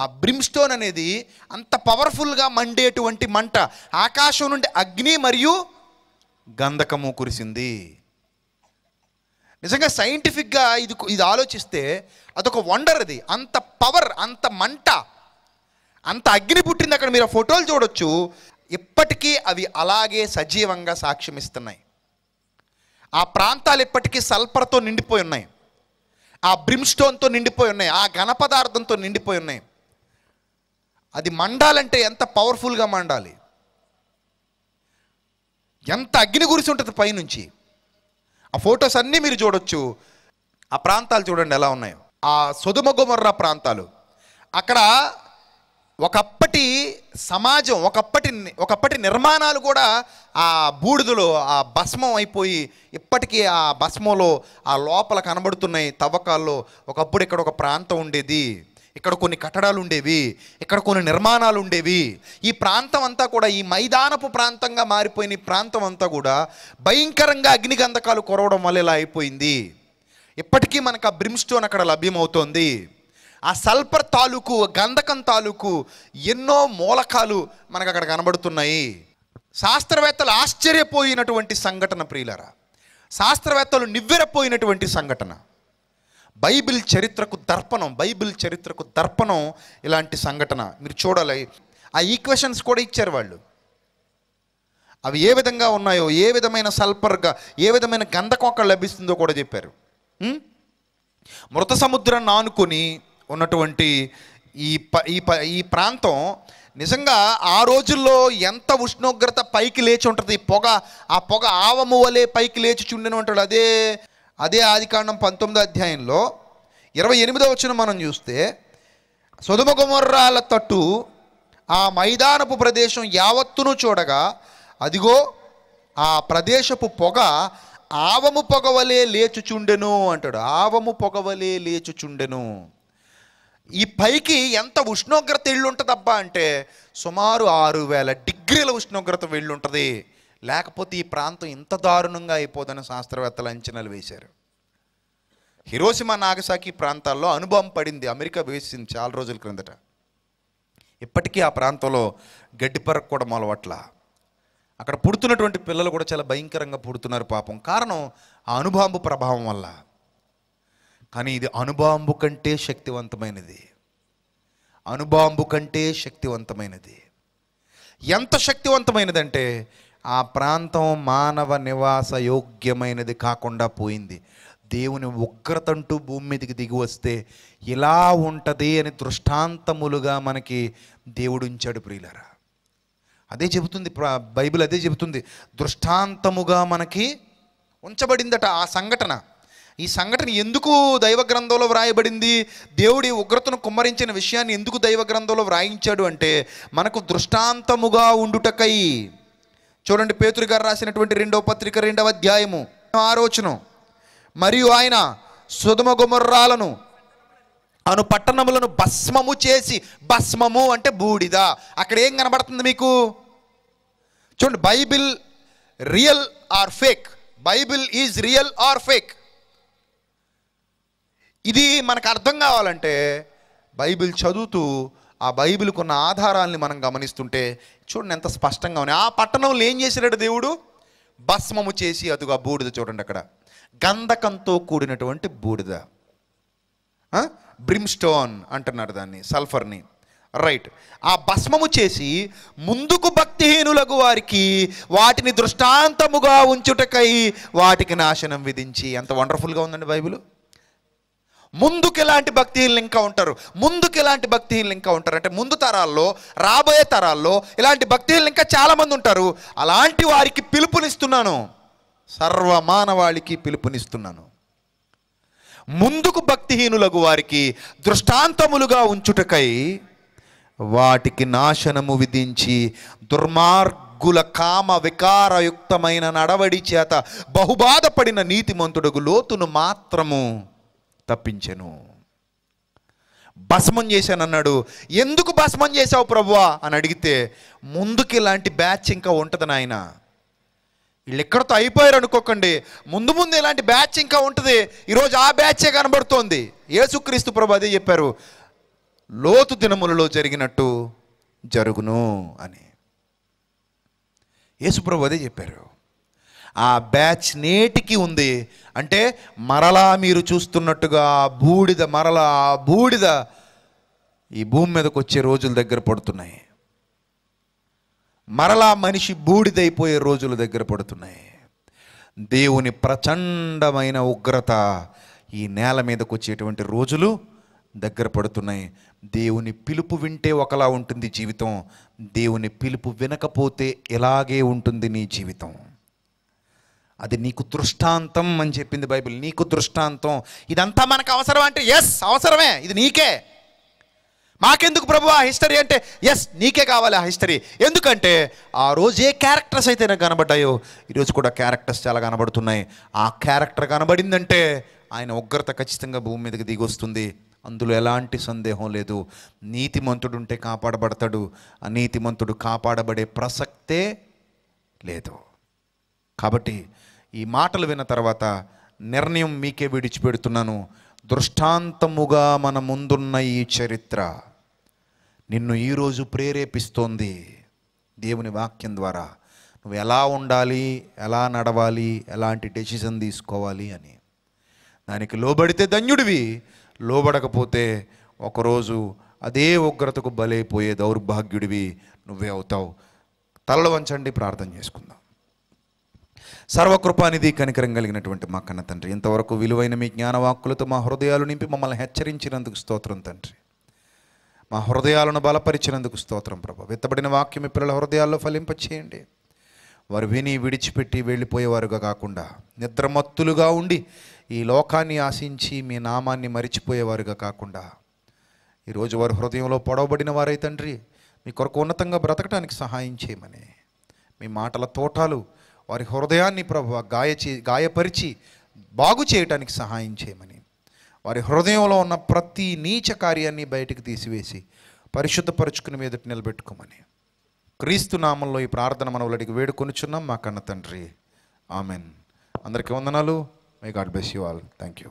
ఆ బ్రిమ్స్టోన్ అనేది అంత పవర్ఫుల్గా మండేటువంటి మంట ఆకాశం నుండి అగ్ని మరియు గంధకము కురిసింది నిజంగా సైంటిఫిక్గా ఇది ఇది ఆలోచిస్తే అదొక వండర్ అది అంత పవర్ అంత మంట అంత అగ్ని పుట్టింది అక్కడ మీరు ఫోటోలు చూడొచ్చు ఇప్పటికీ అవి అలాగే సజీవంగా సాక్ష్యం ఇస్తున్నాయి ఆ ప్రాంతాలు ఇప్పటికీ సల్ఫర్తో నిండిపోయి ఉన్నాయి ఆ బ్రిమ్స్టోన్తో నిండిపోయి ఉన్నాయి ఆ ఘనపదార్థంతో నిండిపోయి ఉన్నాయి అది మండాలంటే ఎంత పవర్ఫుల్గా మండాలి ఎంత అగ్ని గురిసి ఉంటుంది పైనుంచి ఆ ఫొటోస్ అన్నీ మీరు చూడొచ్చు ఆ ప్రాంతాలు చూడండి ఎలా ఉన్నాయో ఆ సుధుమగుమర్ర ప్రాంతాలు అక్కడ ఒకప్పటి సమాజం ఒకప్పటి ఒకప్పటి నిర్మాణాలు కూడా ఆ బూడిదలో ఆ భస్మం అయిపోయి ఇప్పటికీ ఆ భస్మంలో ఆ లోపల కనబడుతున్నాయి తవ్వకాల్లో ఒకప్పుడు ఇక్కడ ఒక ప్రాంతం ఉండేది ఇక్కడ కొన్ని కట్టడాలు ఉండేవి ఇక్కడ కొన్ని నిర్మాణాలు ఉండేవి ఈ ప్రాంతం అంతా కూడా ఈ మైదానపు ప్రాంతంగా మారిపోయిన ఈ ప్రాంతం అంతా కూడా భయంకరంగా అగ్నిగంధకాలు కొరవడం వల్ల ఇలా అయిపోయింది ఇప్పటికీ మనకు ఆ బ్రిమ్స్టోన్ అక్కడ లభ్యమవుతోంది ఆ సల్ఫర్ తాలూకు గంధకం తాలూకు ఎన్నో మూలకాలు మనకు అక్కడ కనబడుతున్నాయి శాస్త్రవేత్తలు ఆశ్చర్యపోయినటువంటి సంఘటన ప్రియులరా శాస్త్రవేత్తలు నివ్వెరపోయినటువంటి సంఘటన బైబిల్ చరిత్రకు దర్పణం బైబిల్ చరిత్రకు దర్పణం ఇలాంటి సంఘటన మీరు చూడాలి ఆ ఈక్వెషన్స్ కూడా ఇచ్చారు వాళ్ళు అవి ఏ విధంగా ఉన్నాయో ఏ విధమైన సల్ఫర్గా ఏ విధమైన గంధకొక్క లభిస్తుందో కూడా చెప్పారు మృత సముద్రాన్ని ఆనుకొని ఉన్నటువంటి ఈ ప ఈ ప ఈ ప్రాంతం నిజంగా ఆ రోజుల్లో ఎంత ఉష్ణోగ్రత పైకి లేచి ఉంటుంది పొగ ఆ పొగ ఆవము వలె పైకి లేచి చుండిన అంటాడు అదే అదే ఆదికాండం పంతొమ్మిదో అధ్యాయంలో ఇరవై ఎనిమిదో వచ్చిన మనం చూస్తే సుధుమగుమర్రాల తట్టు ఆ మైదానపు ప్రదేశం యావత్తును చూడగా అదిగో ఆ ప్రదేశపు పొగ ఆవము పొగవలే లేచుచుండెను అంటాడు ఆవము పొగవలే లేచుచుండెను ఈ పైకి ఎంత ఉష్ణోగ్రత వెళ్ళుంటుందబ్బా అంటే సుమారు ఆరు వేల డిగ్రీల ఉష్ణోగ్రత వెళ్ళుంటుంది లేకపోతే ఈ ప్రాంతం ఇంత దారుణంగా అయిపోదని శాస్త్రవేత్తలు అంచనాలు వేశారు హిరోసిమా నాగసాకి ప్రాంతాల్లో అనుభవం పడింది అమెరికా వేసింది చాలా రోజుల క్రిందట ఇప్పటికీ ఆ ప్రాంతంలో గడ్డిపరకు కూడా మొలవట్ల అక్కడ పుడుతున్నటువంటి పిల్లలు కూడా చాలా భయంకరంగా పుడుతున్నారు పాపం కారణం ఆ అనుభవం ప్రభావం వల్ల కానీ ఇది అనుబాంబు కంటే శక్తివంతమైనది అనుబాంబు కంటే శక్తివంతమైనది ఎంత శక్తివంతమైనదంటే ఆ ప్రాంతం మానవ నివాస యోగ్యమైనది కాకుండా పోయింది దేవుని ఉగ్రతంటూ భూమి మీదకి దిగి వస్తే ఇలా ఉంటుంది అని దృష్టాంతములుగా మనకి దేవుడు ఉంచాడు ప్రియులరా అదే చెబుతుంది బైబిల్ అదే చెబుతుంది దృష్టాంతముగా మనకి ఉంచబడిందట ఆ సంఘటన ఈ సంఘటన ఎందుకు దైవ గ్రంథంలో వ్రాయబడింది దేవుడి ఉగ్రతను కుమ్మరించిన విషయాన్ని ఎందుకు దైవ గ్రంథంలో వ్రాయించాడు అంటే మనకు దృష్టాంతముగా ఉండుటకై చూడండి పేతురు గారు రాసినటువంటి రెండవ పత్రిక రెండవ అధ్యాయము ఆలోచన మరియు ఆయన సుధమ గుమర్రాలను అను పట్టణములను భస్మము చేసి భస్మము అంటే బూడిద అక్కడ ఏం కనబడుతుంది మీకు చూడండి Bible real or fake Bible is real or fake ఇది మనకు అర్థం కావాలంటే బైబిల్ చదువుతూ ఆ బైబిల్కు ఉన్న ఆధారాల్ని మనం గమనిస్తుంటే చూడండి ఎంత స్పష్టంగా ఉన్నాయి ఆ పట్టణంలో ఏం చేసినాడు దేవుడు భస్మము చేసి అదుగా బూడిద చూడండి అక్కడ గంధకంతో కూడినటువంటి బూడిద బ్రిమ్స్టోన్ అంటున్నారు దాన్ని సల్ఫర్ని రైట్ ఆ భస్మము చేసి ముందుకు భక్తిహీనులకు వారికి వాటిని దృష్టాంతముగా ఉంచుటకై వాటికి నాశనం విధించి ఎంత వండర్ఫుల్గా ఉందండి బైబిల్ ముందుకు ఎలాంటి భక్తిహీనులు ఇంకా ఉంటారు ముందుకు ఎలాంటి భక్తిహీనులు ఇంకా ఉంటారు అంటే ముందు తరాల్లో రాబోయే తరాల్లో ఇలాంటి భక్తిహీనులు ఇంకా చాలామంది ఉంటారు అలాంటి వారికి పిలుపునిస్తున్నాను సర్వ మానవాళికి పిలుపునిస్తున్నాను ముందుకు భక్తిహీనులకు వారికి దృష్టాంతములుగా ఉంచుటకై వాటికి నాశనము విధించి దుర్మార్గుల కామ వికారయుక్తమైన నడవడి చేత బహుబాధపడిన నీతిమంతుడుగు లోతును మాత్రము తప్పించెను భస్మం అన్నాడు ఎందుకు భస్మం చేశావు ప్రభువా అని అడిగితే ముందుకి ఇలాంటి బ్యాచ్ ఇంకా ఉంటుంది నాయన వీళ్ళు ఎక్కడితో అయిపోయారు అనుకోకండి ముందు ముందు ఇలాంటి బ్యాచ్ ఇంకా ఉంటుంది ఈరోజు ఆ బ్యాచే కనబడుతోంది ఏసుక్రీస్తు ప్రభు అదే చెప్పారు లోతు దినములలో జరిగినట్టు జరుగును అని యేసుప్రభు అదే చెప్పారు ఆ బ్యాచ్ నేటికి ఉంది అంటే మరలా మీరు చూస్తున్నట్టుగా బూడిద మరలా బూడిద ఈ భూమి మీదకి వచ్చే రోజుల దగ్గర పడుతున్నాయి మరలా మనిషి బూడిదైపోయే రోజుల దగ్గర పడుతున్నాయి దేవుని ప్రచండమైన ఉగ్రత ఈ నేల మీదకు వచ్చేటువంటి రోజులు దగ్గర పడుతున్నాయి దేవుని పిలుపు వింటే ఒకలా ఉంటుంది జీవితం దేవుని పిలుపు వినకపోతే ఇలాగే ఉంటుంది నీ జీవితం అది నీకు దృష్టాంతం అని చెప్పింది బైబిల్ నీకు దృష్టాంతం ఇదంతా మనకు అవసరం అంటే ఎస్ అవసరమే ఇది నీకే మాకెందుకు ప్రభు ఆ హిస్టరీ అంటే ఎస్ నీకే కావాలి ఆ హిస్టరీ ఎందుకంటే ఆ రోజు ఏ క్యారెక్టర్స్ అయితే నాకు కనబడ్డాయో ఈరోజు కూడా క్యారెక్టర్స్ చాలా కనబడుతున్నాయి ఆ క్యారెక్టర్ కనబడిందంటే ఆయన ఉగ్రత ఖచ్చితంగా భూమి మీదకి దిగి వస్తుంది అందులో ఎలాంటి సందేహం లేదు నీతిమంతుడు ఉంటే కాపాడబడతాడు నీతిమంతుడు కాపాడబడే ప్రసక్తే లేదు కాబట్టి ఈ మాటలు విన్న తర్వాత నిర్ణయం మీకే విడిచిపెడుతున్నాను దృష్టాంతముగా మన ముందున్న ఈ చరిత్ర నిన్ను ఈరోజు ప్రేరేపిస్తోంది దేవుని వాక్యం ద్వారా నువ్వు ఎలా ఉండాలి ఎలా నడవాలి ఎలాంటి డెసిషన్ తీసుకోవాలి అని దానికి లోబడితే ధన్యుడివి లోబడకపోతే ఒకరోజు అదే ఉగ్రతకు బలైపోయే దౌర్భాగ్యుడివి నువ్వే అవుతావు తలలు వంచండి ప్రార్థన చేసుకుందాం సర్వకృపానిధి కనికరం కలిగినటువంటి మా కన్న తండ్రి ఇంతవరకు విలువైన మీ జ్ఞానవాక్కులతో మా హృదయాలు నింపి మమ్మల్ని హెచ్చరించినందుకు స్తోత్రం తండ్రి మా హృదయాలను బలపరిచినందుకు స్తోత్రం ప్రభా విత్తబడిన వాక్యం మీ పిల్లల హృదయాల్లో ఫలింపచేయండి వారు విని విడిచిపెట్టి వెళ్ళిపోయేవారుగా కాకుండా నిద్రమత్తులుగా ఉండి ఈ లోకాన్ని ఆశించి మీ నామాన్ని మరిచిపోయేవారుగా కాకుండా ఈరోజు వారి హృదయంలో పొడవబడిన వారై తండ్రి మీ కొరకు ఉన్నతంగా బ్రతకడానికి సహాయం చేయమని మీ మాటల తోటాలు వారి హృదయాన్ని ప్రభు గాయచే గాయపరిచి బాగు చేయటానికి సహాయం చేయమని వారి హృదయంలో ఉన్న ప్రతి నీచ కార్యాన్ని బయటకు తీసివేసి పరిశుద్ధపరుచుకుని మీద నిలబెట్టుకోమని క్రీస్తు నామంలో ఈ ప్రార్థన మనవులడికి వేడుకొనుచున్నాం మా కన్న తండ్రి ఆమెన్ అందరికీ వందనాలు may God bless you all thank you